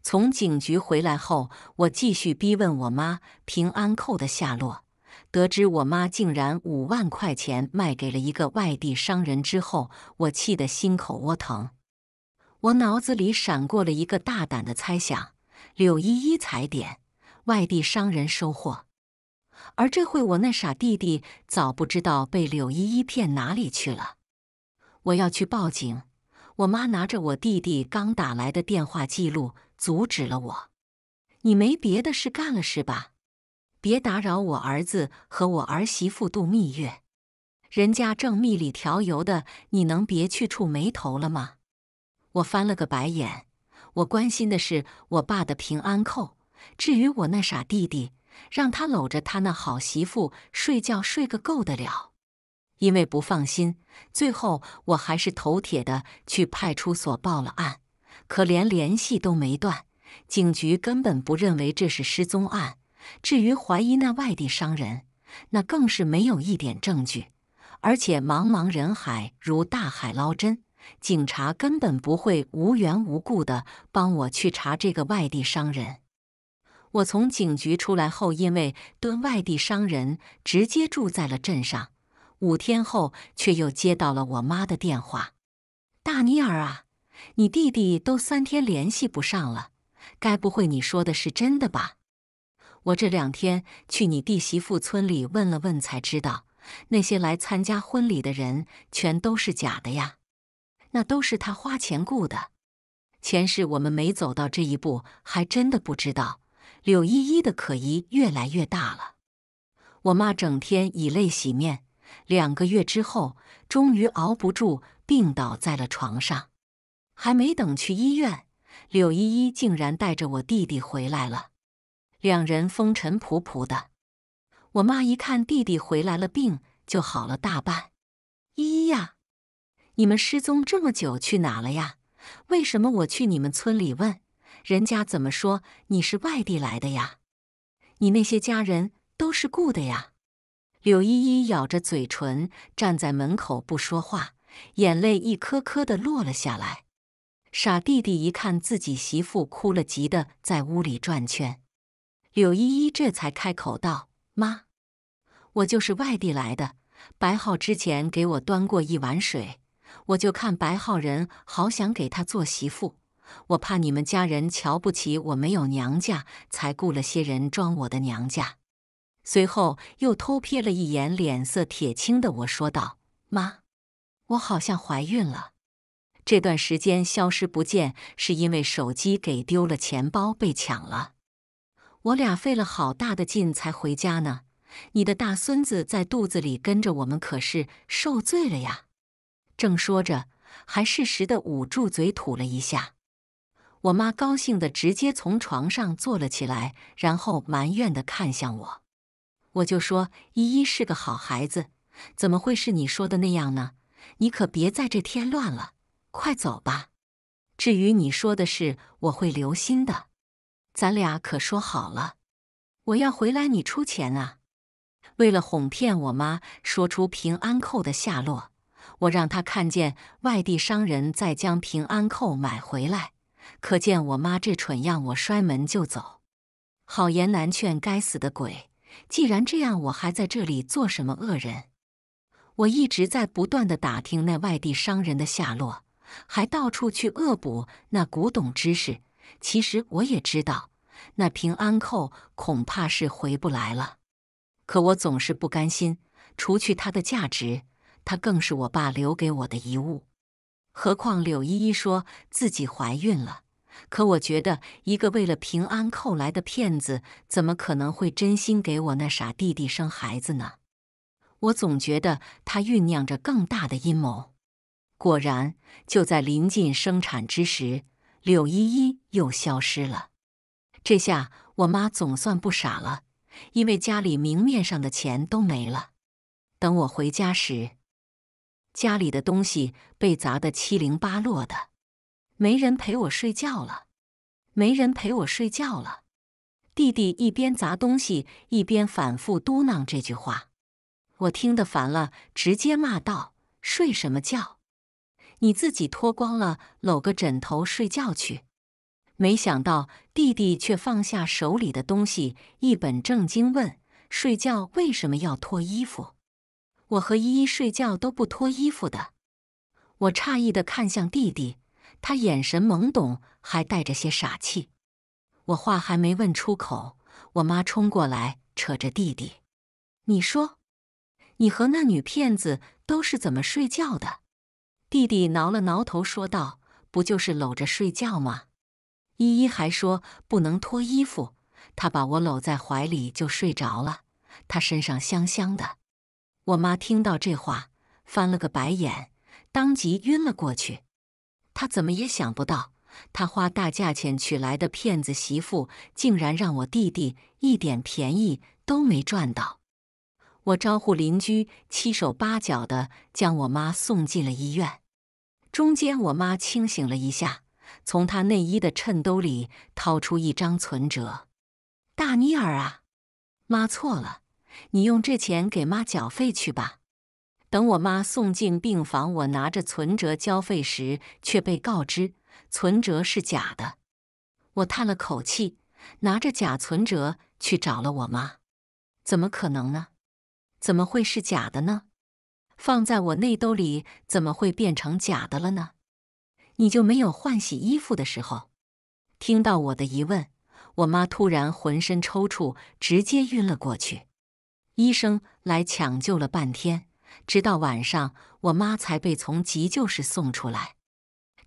从警局回来后，我继续逼问我妈平安扣的下落。得知我妈竟然五万块钱卖给了一个外地商人之后，我气得心口窝疼。我脑子里闪过了一个大胆的猜想：柳依依踩点，外地商人收货。而这会，我那傻弟弟早不知道被柳依依骗哪里去了。我要去报警，我妈拿着我弟弟刚打来的电话记录阻止了我。你没别的事干了是吧？别打扰我儿子和我儿媳妇度蜜月，人家正蜜里调油的，你能别去触眉头了吗？我翻了个白眼。我关心的是我爸的平安扣，至于我那傻弟弟。让他搂着他那好媳妇睡觉睡个够得了，因为不放心，最后我还是头铁的去派出所报了案，可连联系都没断，警局根本不认为这是失踪案，至于怀疑那外地商人，那更是没有一点证据，而且茫茫人海如大海捞针，警察根本不会无缘无故的帮我去查这个外地商人。我从警局出来后，因为蹲外地商人，直接住在了镇上。五天后，却又接到了我妈的电话：“大尼尔啊，你弟弟都三天联系不上了，该不会你说的是真的吧？”我这两天去你弟媳妇村里问了问，才知道那些来参加婚礼的人全都是假的呀，那都是他花钱雇的。前世我们没走到这一步，还真的不知道。柳依依的可疑越来越大了，我妈整天以泪洗面。两个月之后，终于熬不住，病倒在了床上。还没等去医院，柳依依竟然带着我弟弟回来了，两人风尘仆仆的。我妈一看弟弟回来了，病就好了大半。依依呀，你们失踪这么久，去哪了呀？为什么我去你们村里问？人家怎么说你是外地来的呀？你那些家人都是雇的呀？柳依依咬着嘴唇站在门口不说话，眼泪一颗颗的落了下来。傻弟弟一看自己媳妇哭了，急得在屋里转圈。柳依依这才开口道：“妈，我就是外地来的。白浩之前给我端过一碗水，我就看白浩人好，想给他做媳妇。”我怕你们家人瞧不起我，没有娘家，才雇了些人装我的娘家。随后又偷瞥了一眼脸色铁青的我说道：“妈，我好像怀孕了。这段时间消失不见，是因为手机给丢了，钱包被抢了。我俩费了好大的劲才回家呢。你的大孙子在肚子里跟着我们，可是受罪了呀。”正说着，还适时地捂住嘴吐了一下。我妈高兴的直接从床上坐了起来，然后埋怨的看向我。我就说：“依依是个好孩子，怎么会是你说的那样呢？你可别在这添乱了，快走吧。至于你说的事，我会留心的。咱俩可说好了，我要回来你出钱啊。为了哄骗我妈说出平安扣的下落，我让她看见外地商人再将平安扣买回来。”可见我妈这蠢样，我摔门就走。好言难劝，该死的鬼！既然这样，我还在这里做什么恶人？我一直在不断的打听那外地商人的下落，还到处去恶补那古董知识。其实我也知道，那平安扣恐怕是回不来了。可我总是不甘心。除去它的价值，它更是我爸留给我的遗物。何况柳依依说自己怀孕了，可我觉得一个为了平安扣来的骗子，怎么可能会真心给我那傻弟弟生孩子呢？我总觉得他酝酿着更大的阴谋。果然，就在临近生产之时，柳依依又消失了。这下我妈总算不傻了，因为家里明面上的钱都没了。等我回家时。家里的东西被砸得七零八落的，没人陪我睡觉了，没人陪我睡觉了。弟弟一边砸东西，一边反复嘟囔这句话。我听得烦了，直接骂道：“睡什么觉？你自己脱光了，搂个枕头睡觉去。”没想到弟弟却放下手里的东西，一本正经问：“睡觉为什么要脱衣服？”我和依依睡觉都不脱衣服的，我诧异的看向弟弟，他眼神懵懂，还带着些傻气。我话还没问出口，我妈冲过来扯着弟弟：“你说，你和那女骗子都是怎么睡觉的？”弟弟挠了挠头说道：“不就是搂着睡觉吗？”依依还说不能脱衣服，她把我搂在怀里就睡着了，她身上香香的。我妈听到这话，翻了个白眼，当即晕了过去。她怎么也想不到，她花大价钱娶来的骗子媳妇，竟然让我弟弟一点便宜都没赚到。我招呼邻居，七手八脚的将我妈送进了医院。中间，我妈清醒了一下，从她内衣的衬兜里掏出一张存折：“大妮儿啊，妈错了。”你用这钱给妈缴费去吧。等我妈送进病房，我拿着存折交费时，却被告知存折是假的。我叹了口气，拿着假存折去找了我妈。怎么可能呢？怎么会是假的呢？放在我内兜里，怎么会变成假的了呢？你就没有换洗衣服的时候？听到我的疑问，我妈突然浑身抽搐，直接晕了过去。医生来抢救了半天，直到晚上，我妈才被从急救室送出来。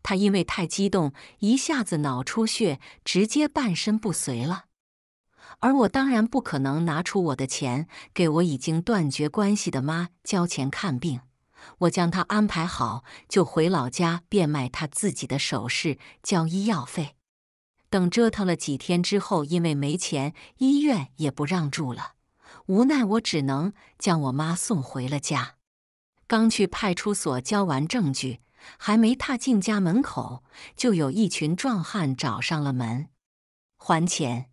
她因为太激动，一下子脑出血，直接半身不遂了。而我当然不可能拿出我的钱给我已经断绝关系的妈交钱看病。我将她安排好，就回老家变卖他自己的首饰交医药费。等折腾了几天之后，因为没钱，医院也不让住了。无奈，我只能将我妈送回了家。刚去派出所交完证据，还没踏进家门口，就有一群壮汉找上了门，还钱。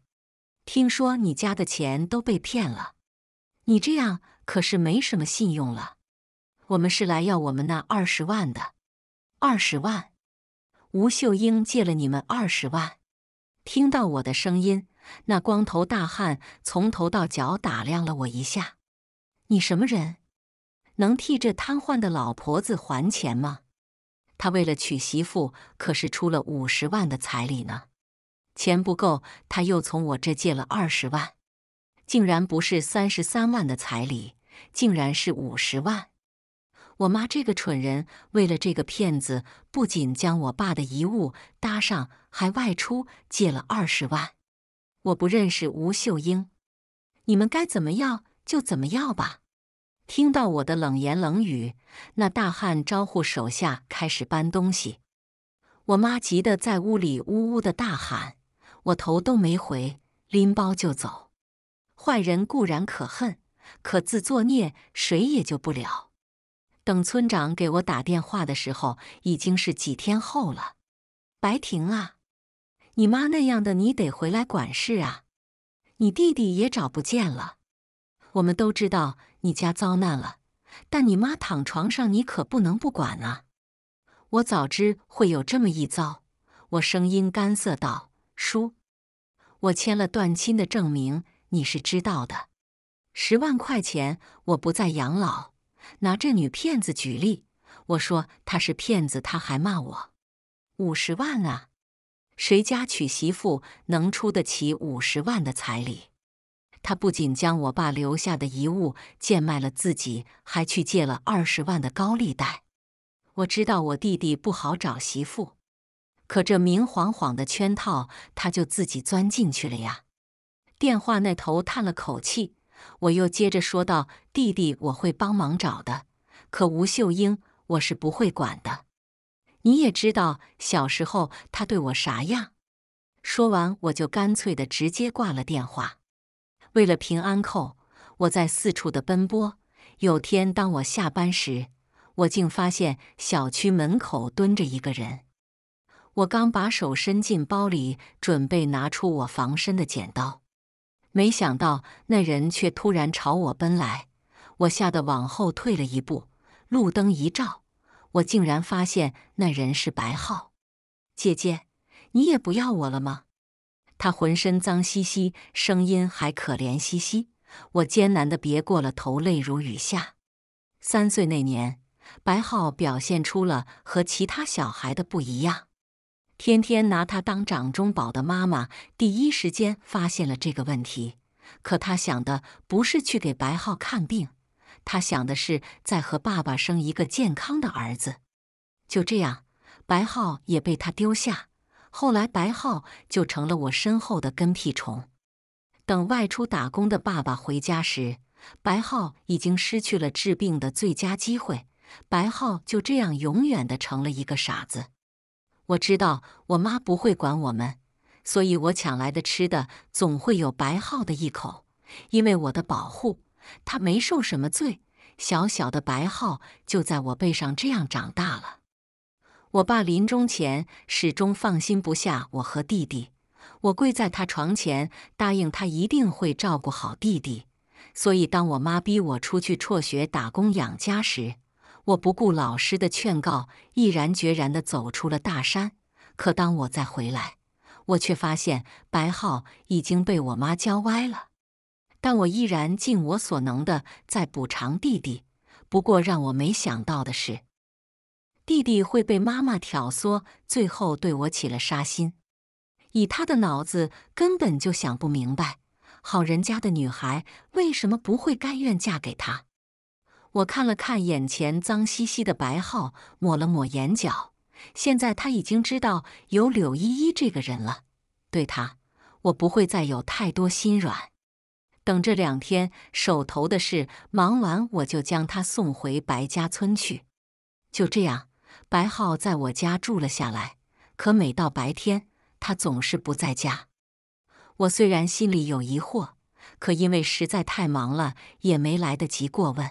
听说你家的钱都被骗了，你这样可是没什么信用了。我们是来要我们那二十万的。二十万，吴秀英借了你们二十万。听到我的声音，那光头大汉从头到脚打量了我一下：“你什么人？能替这瘫痪的老婆子还钱吗？他为了娶媳妇，可是出了五十万的彩礼呢。钱不够，他又从我这借了二十万，竟然不是三十三万的彩礼，竟然是五十万。”我妈这个蠢人，为了这个骗子，不仅将我爸的遗物搭上，还外出借了二十万。我不认识吴秀英，你们该怎么要就怎么要吧。听到我的冷言冷语，那大汉招呼手下开始搬东西。我妈急得在屋里呜呜的大喊，我头都没回，拎包就走。坏人固然可恨，可自作孽，谁也救不了。等村长给我打电话的时候，已经是几天后了。白婷啊，你妈那样的，你得回来管事啊。你弟弟也找不见了。我们都知道你家遭难了，但你妈躺床上，你可不能不管啊。我早知会有这么一遭，我声音干涩道：“叔，我签了断亲的证明，你是知道的。十万块钱，我不再养老。”拿这女骗子举例，我说她是骗子，她还骂我。五十万啊，谁家娶媳妇能出得起五十万的彩礼？她不仅将我爸留下的遗物贱卖了自己，还去借了二十万的高利贷。我知道我弟弟不好找媳妇，可这明晃晃的圈套，他就自己钻进去了呀。电话那头叹了口气。我又接着说道：“弟弟，我会帮忙找的，可吴秀英，我是不会管的。你也知道小时候他对我啥样。”说完，我就干脆的直接挂了电话。为了平安扣，我在四处的奔波。有天，当我下班时，我竟发现小区门口蹲着一个人。我刚把手伸进包里，准备拿出我防身的剪刀。没想到那人却突然朝我奔来，我吓得往后退了一步。路灯一照，我竟然发现那人是白浩。姐姐，你也不要我了吗？他浑身脏兮兮，声音还可怜兮兮。我艰难的别过了头，泪如雨下。三岁那年，白浩表现出了和其他小孩的不一样。天天拿他当掌中宝的妈妈，第一时间发现了这个问题。可他想的不是去给白浩看病，他想的是再和爸爸生一个健康的儿子。就这样，白浩也被他丢下。后来，白浩就成了我身后的跟屁虫。等外出打工的爸爸回家时，白浩已经失去了治病的最佳机会。白浩就这样永远的成了一个傻子。我知道我妈不会管我们，所以我抢来的吃的总会有白号的一口。因为我的保护，他没受什么罪。小小的白号就在我背上这样长大了。我爸临终前始终放心不下我和弟弟，我跪在他床前，答应他一定会照顾好弟弟。所以，当我妈逼我出去辍学打工养家时，我不顾老师的劝告，毅然决然的走出了大山。可当我再回来，我却发现白浩已经被我妈教歪了。但我依然尽我所能的在补偿弟弟。不过让我没想到的是，弟弟会被妈妈挑唆，最后对我起了杀心。以他的脑子，根本就想不明白，好人家的女孩为什么不会甘愿嫁给他。我看了看眼前脏兮兮的白浩，抹了抹眼角。现在他已经知道有柳依依这个人了。对他，我不会再有太多心软。等这两天手头的事忙完，我就将他送回白家村去。就这样，白浩在我家住了下来。可每到白天，他总是不在家。我虽然心里有疑惑，可因为实在太忙了，也没来得及过问。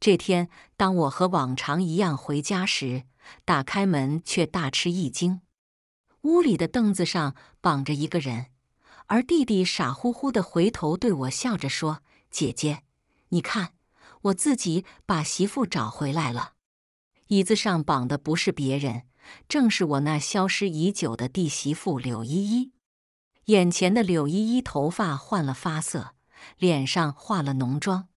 这天，当我和往常一样回家时，打开门却大吃一惊。屋里的凳子上绑着一个人，而弟弟傻乎乎的回头对我笑着说：“姐姐，你看，我自己把媳妇找回来了。”椅子上绑的不是别人，正是我那消失已久的弟媳妇柳依依。眼前的柳依依头发换了发色，脸上化了浓妆。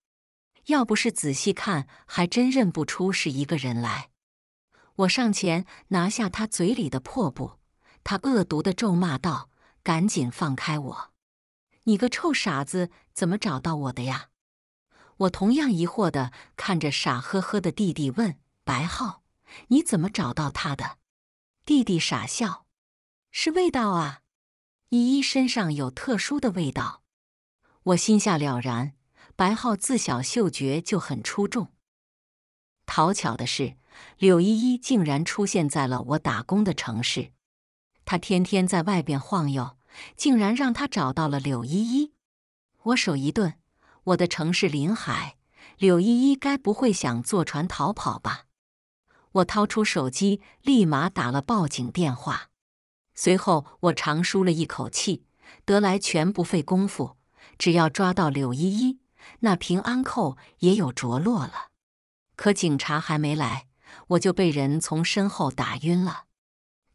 要不是仔细看，还真认不出是一个人来。我上前拿下他嘴里的破布，他恶毒的咒骂道：“赶紧放开我！你个臭傻子，怎么找到我的呀？”我同样疑惑的看着傻呵呵的弟弟问：“白浩，你怎么找到他的？”弟弟傻笑：“是味道啊，依依身上有特殊的味道。”我心下了然。白浩自小嗅觉就很出众。讨巧的是，柳依依竟然出现在了我打工的城市。他天天在外边晃悠，竟然让他找到了柳依依。我手一顿，我的城市临海，柳依依该不会想坐船逃跑吧？我掏出手机，立马打了报警电话。随后，我长舒了一口气，得来全不费工夫，只要抓到柳依依。那平安扣也有着落了，可警察还没来，我就被人从身后打晕了。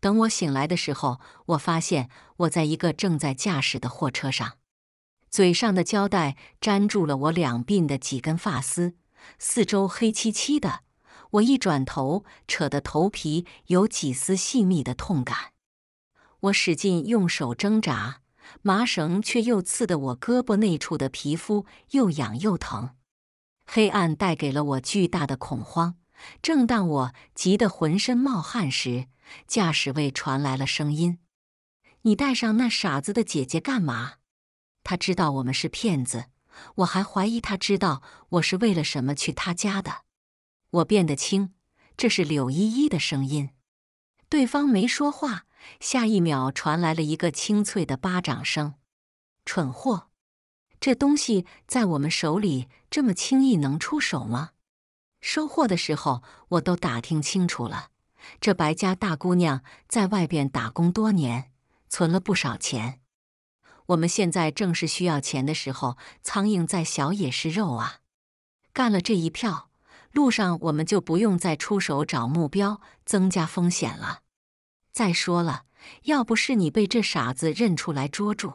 等我醒来的时候，我发现我在一个正在驾驶的货车上，嘴上的胶带粘住了我两鬓的几根发丝，四周黑漆漆的。我一转头，扯得头皮有几丝细密的痛感，我使劲用手挣扎。麻绳却又刺得我胳膊内处的皮肤又痒又疼，黑暗带给了我巨大的恐慌。正当我急得浑身冒汗时，驾驶位传来了声音：“你带上那傻子的姐姐干嘛？”他知道我们是骗子，我还怀疑他知道我是为了什么去他家的。我变得轻，这是柳依依的声音。对方没说话。下一秒，传来了一个清脆的巴掌声。“蠢货，这东西在我们手里这么轻易能出手吗？”收货的时候，我都打听清楚了，这白家大姑娘在外边打工多年，存了不少钱。我们现在正是需要钱的时候，苍蝇再小也是肉啊！干了这一票，路上我们就不用再出手找目标，增加风险了。再说了，要不是你被这傻子认出来捉住，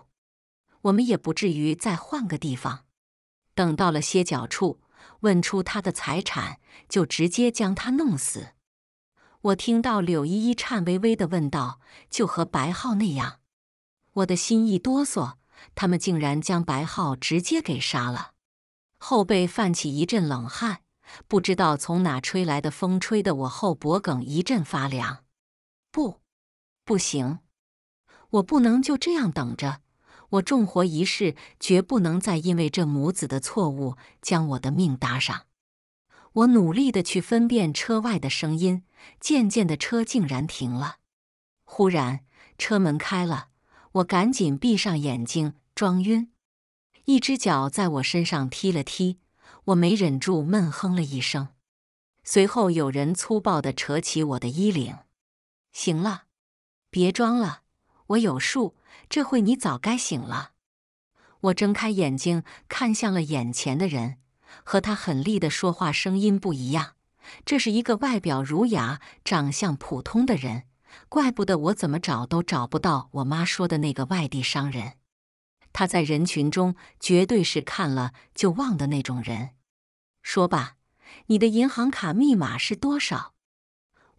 我们也不至于再换个地方。等到了歇脚处，问出他的财产，就直接将他弄死。我听到柳依依颤巍巍的问道：“就和白浩那样？”我的心一哆嗦，他们竟然将白浩直接给杀了，后背泛起一阵冷汗。不知道从哪吹来的风，吹得我后脖梗一阵发凉。不。不行，我不能就这样等着。我重活一世，绝不能再因为这母子的错误将我的命搭上。我努力的去分辨车外的声音，渐渐的车竟然停了。忽然车门开了，我赶紧闭上眼睛装晕。一只脚在我身上踢了踢，我没忍住闷哼了一声。随后有人粗暴的扯起我的衣领，行了。别装了，我有数。这会你早该醒了。我睁开眼睛，看向了眼前的人，和他狠厉的说话声音不一样。这是一个外表儒雅、长相普通的人，怪不得我怎么找都找不到我妈说的那个外地商人。他在人群中绝对是看了就忘的那种人。说吧，你的银行卡密码是多少？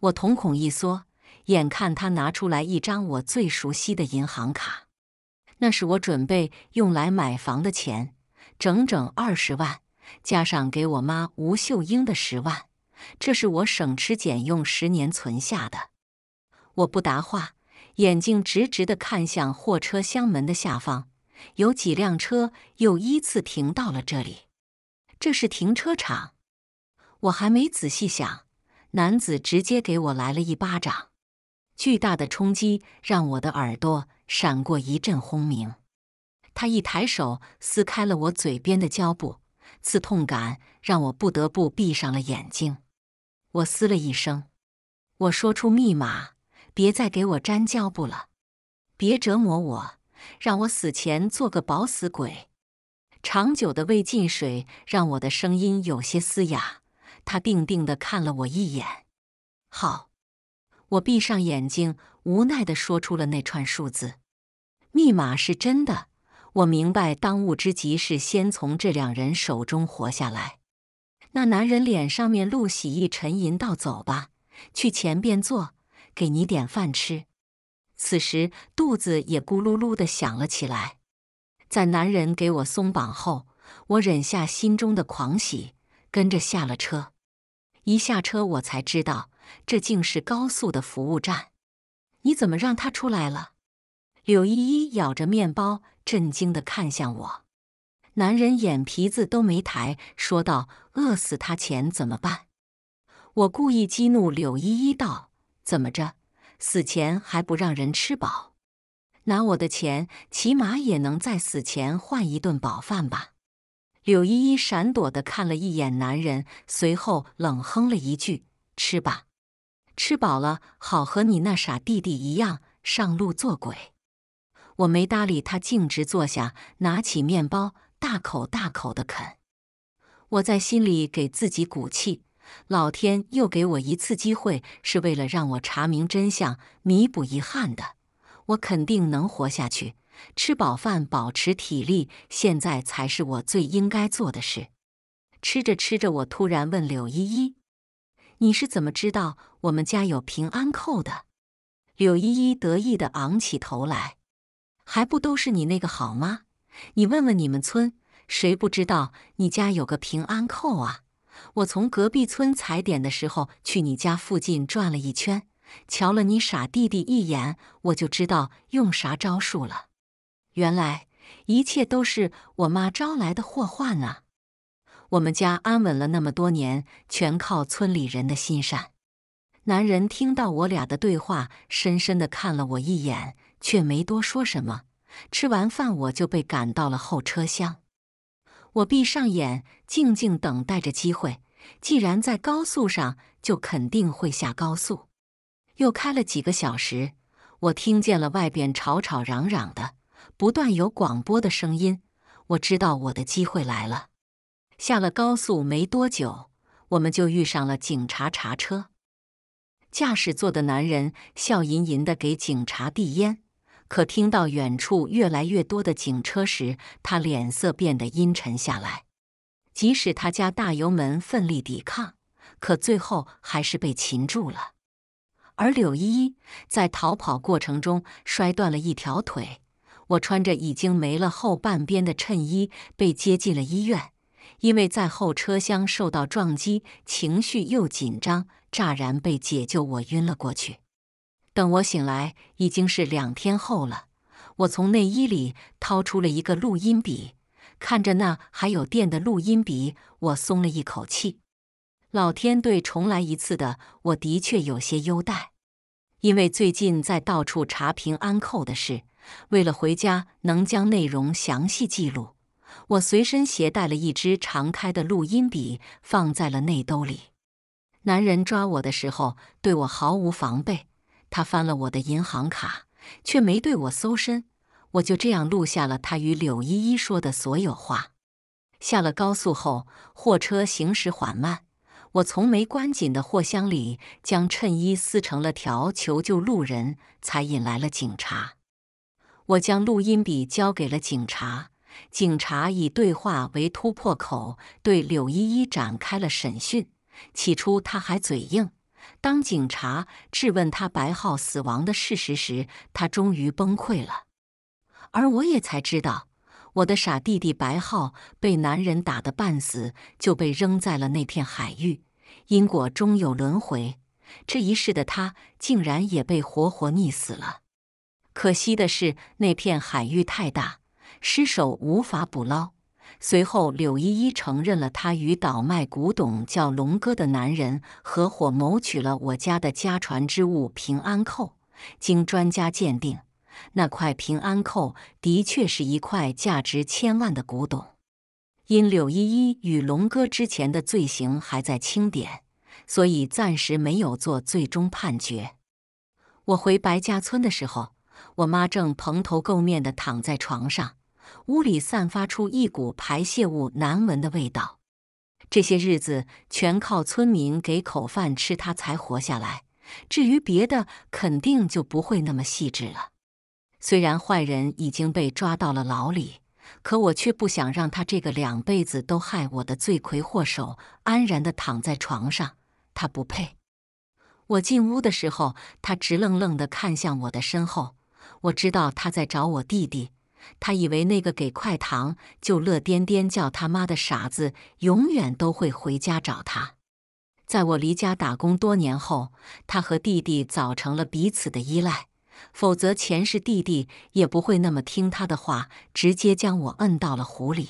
我瞳孔一缩。眼看他拿出来一张我最熟悉的银行卡，那是我准备用来买房的钱，整整二十万，加上给我妈吴秀英的十万，这是我省吃俭用十年存下的。我不答话，眼睛直直的看向货车厢门的下方，有几辆车又依次停到了这里，这是停车场。我还没仔细想，男子直接给我来了一巴掌。巨大的冲击让我的耳朵闪过一阵轰鸣。他一抬手撕开了我嘴边的胶布，刺痛感让我不得不闭上了眼睛。我嘶了一声，我说出密码：“别再给我粘胶布了，别折磨我，让我死前做个饱死鬼。”长久的未进水让我的声音有些嘶哑。他定定地看了我一眼：“好。”我闭上眼睛，无奈的说出了那串数字。密码是真的，我明白，当务之急是先从这两人手中活下来。那男人脸上面露喜意，沉吟道：“走吧，去前边坐，给你点饭吃。”此时肚子也咕噜噜的响了起来。在男人给我松绑后，我忍下心中的狂喜，跟着下了车。一下车，我才知道。这竟是高速的服务站，你怎么让他出来了？柳依依咬着面包，震惊地看向我。男人眼皮子都没抬，说道：“饿死他钱怎么办？”我故意激怒柳依依道：“怎么着，死前还不让人吃饱？拿我的钱，起码也能在死前换一顿饱饭吧？”柳依依闪躲地看了一眼男人，随后冷哼了一句：“吃吧。”吃饱了，好和你那傻弟弟一样上路做鬼。我没搭理他，径直坐下，拿起面包，大口大口地啃。我在心里给自己鼓气：老天又给我一次机会，是为了让我查明真相、弥补遗憾的。我肯定能活下去，吃饱饭，保持体力，现在才是我最应该做的事。吃着吃着，我突然问柳依依：“你是怎么知道？”我们家有平安扣的，柳依依得意的昂起头来，还不都是你那个好吗？你问问你们村，谁不知道你家有个平安扣啊？我从隔壁村踩点的时候，去你家附近转了一圈，瞧了你傻弟弟一眼，我就知道用啥招数了。原来一切都是我妈招来的祸患啊！我们家安稳了那么多年，全靠村里人的心善。男人听到我俩的对话，深深的看了我一眼，却没多说什么。吃完饭，我就被赶到了后车厢。我闭上眼，静静等待着机会。既然在高速上，就肯定会下高速。又开了几个小时，我听见了外边吵吵嚷嚷的，不断有广播的声音。我知道我的机会来了。下了高速没多久，我们就遇上了警察查车。驾驶座的男人笑吟吟的给警察递烟，可听到远处越来越多的警车时，他脸色变得阴沉下来。即使他加大油门奋力抵抗，可最后还是被擒住了。而柳依依在逃跑过程中摔断了一条腿。我穿着已经没了后半边的衬衣被接进了医院，因为在后车厢受到撞击，情绪又紧张。乍然被解救，我晕了过去。等我醒来，已经是两天后了。我从内衣里掏出了一个录音笔，看着那还有电的录音笔，我松了一口气。老天对重来一次的我的确有些优待，因为最近在到处查平安扣的事，为了回家能将内容详细记录，我随身携带了一支常开的录音笔，放在了内兜里。男人抓我的时候，对我毫无防备。他翻了我的银行卡，却没对我搜身。我就这样录下了他与柳依依说的所有话。下了高速后，货车行驶缓慢。我从没关紧的货箱里将衬衣撕成了条，求救路人才引来了警察。我将录音笔交给了警察，警察以对话为突破口，对柳依依展开了审讯。起初他还嘴硬，当警察质问他白浩死亡的事实时，他终于崩溃了。而我也才知道，我的傻弟弟白浩被男人打得半死，就被扔在了那片海域。因果终有轮回，这一世的他竟然也被活活溺死了。可惜的是，那片海域太大，尸首无法捕捞。随后，柳依依承认了她与倒卖古董叫龙哥的男人合伙谋取了我家的家传之物平安扣。经专家鉴定，那块平安扣的确是一块价值千万的古董。因柳依依与龙哥之前的罪行还在清点，所以暂时没有做最终判决。我回白家村的时候，我妈正蓬头垢面地躺在床上。屋里散发出一股排泄物难闻的味道。这些日子全靠村民给口饭吃，他才活下来。至于别的，肯定就不会那么细致了。虽然坏人已经被抓到了牢里，可我却不想让他这个两辈子都害我的罪魁祸首安然地躺在床上。他不配。我进屋的时候，他直愣愣地看向我的身后。我知道他在找我弟弟。他以为那个给块糖就乐颠颠叫他妈的傻子永远都会回家找他。在我离家打工多年后，他和弟弟早成了彼此的依赖，否则前世弟弟也不会那么听他的话，直接将我摁到了湖里。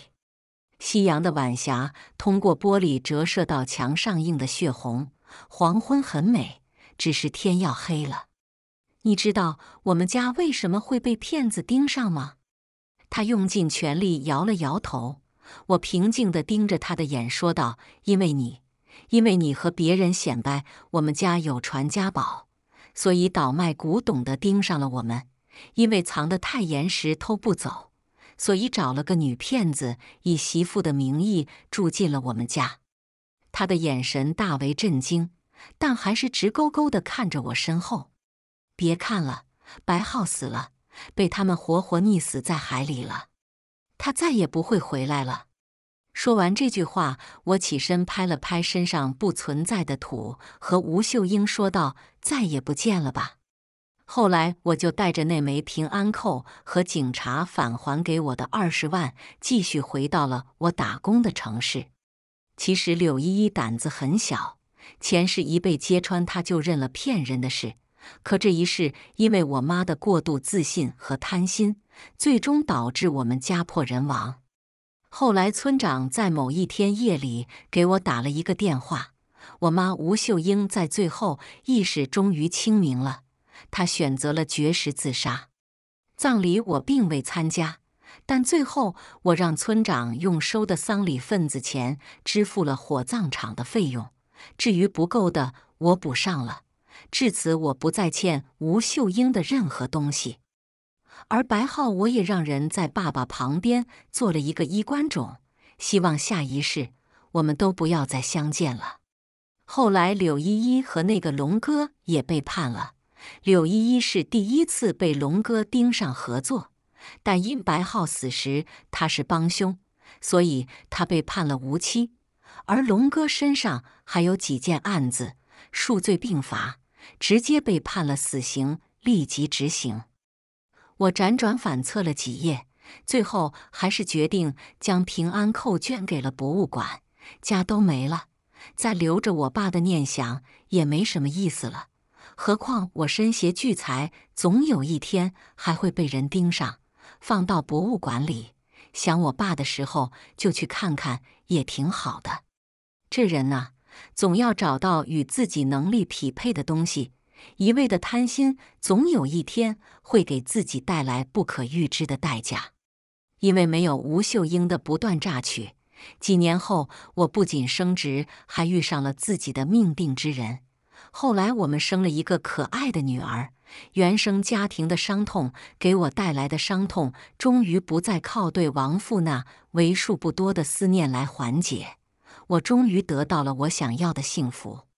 夕阳的晚霞通过玻璃折射到墙上，映的血红。黄昏很美，只是天要黑了。你知道我们家为什么会被骗子盯上吗？他用尽全力摇了摇头，我平静地盯着他的眼，说道：“因为你，因为你和别人显摆我们家有传家宝，所以倒卖古董的盯上了我们。因为藏得太严实，偷不走，所以找了个女骗子，以媳妇的名义住进了我们家。”他的眼神大为震惊，但还是直勾勾地看着我身后。别看了，白浩死了。被他们活活溺死在海里了，他再也不会回来了。说完这句话，我起身拍了拍身上不存在的土，和吴秀英说道：“再也不见了吧。”后来，我就带着那枚平安扣和警察返还给我的二十万，继续回到了我打工的城市。其实，柳依依胆子很小，前世一被揭穿，她就认了骗人的事。可这一世，因为我妈的过度自信和贪心，最终导致我们家破人亡。后来，村长在某一天夜里给我打了一个电话。我妈吴秀英在最后意识终于清明了，她选择了绝食自杀。葬礼我并未参加，但最后我让村长用收的丧礼份子钱支付了火葬场的费用，至于不够的，我补上了。至此，我不再欠吴秀英的任何东西，而白浩我也让人在爸爸旁边做了一个衣冠冢，希望下一世我们都不要再相见了。后来，柳依依和那个龙哥也被判了。柳依依是第一次被龙哥盯上合作，但因白浩死时他是帮凶，所以他被判了无期。而龙哥身上还有几件案子，数罪并罚。直接被判了死刑，立即执行。我辗转反侧了几夜，最后还是决定将平安扣捐给了博物馆。家都没了，再留着我爸的念想也没什么意思了。何况我身携巨财，总有一天还会被人盯上。放到博物馆里，想我爸的时候就去看看，也挺好的。这人啊。总要找到与自己能力匹配的东西，一味的贪心，总有一天会给自己带来不可预知的代价。因为没有吴秀英的不断榨取，几年后我不仅升职，还遇上了自己的命定之人。后来我们生了一个可爱的女儿。原生家庭的伤痛给我带来的伤痛，终于不再靠对亡父那为数不多的思念来缓解。我终于得到了我想要的幸福。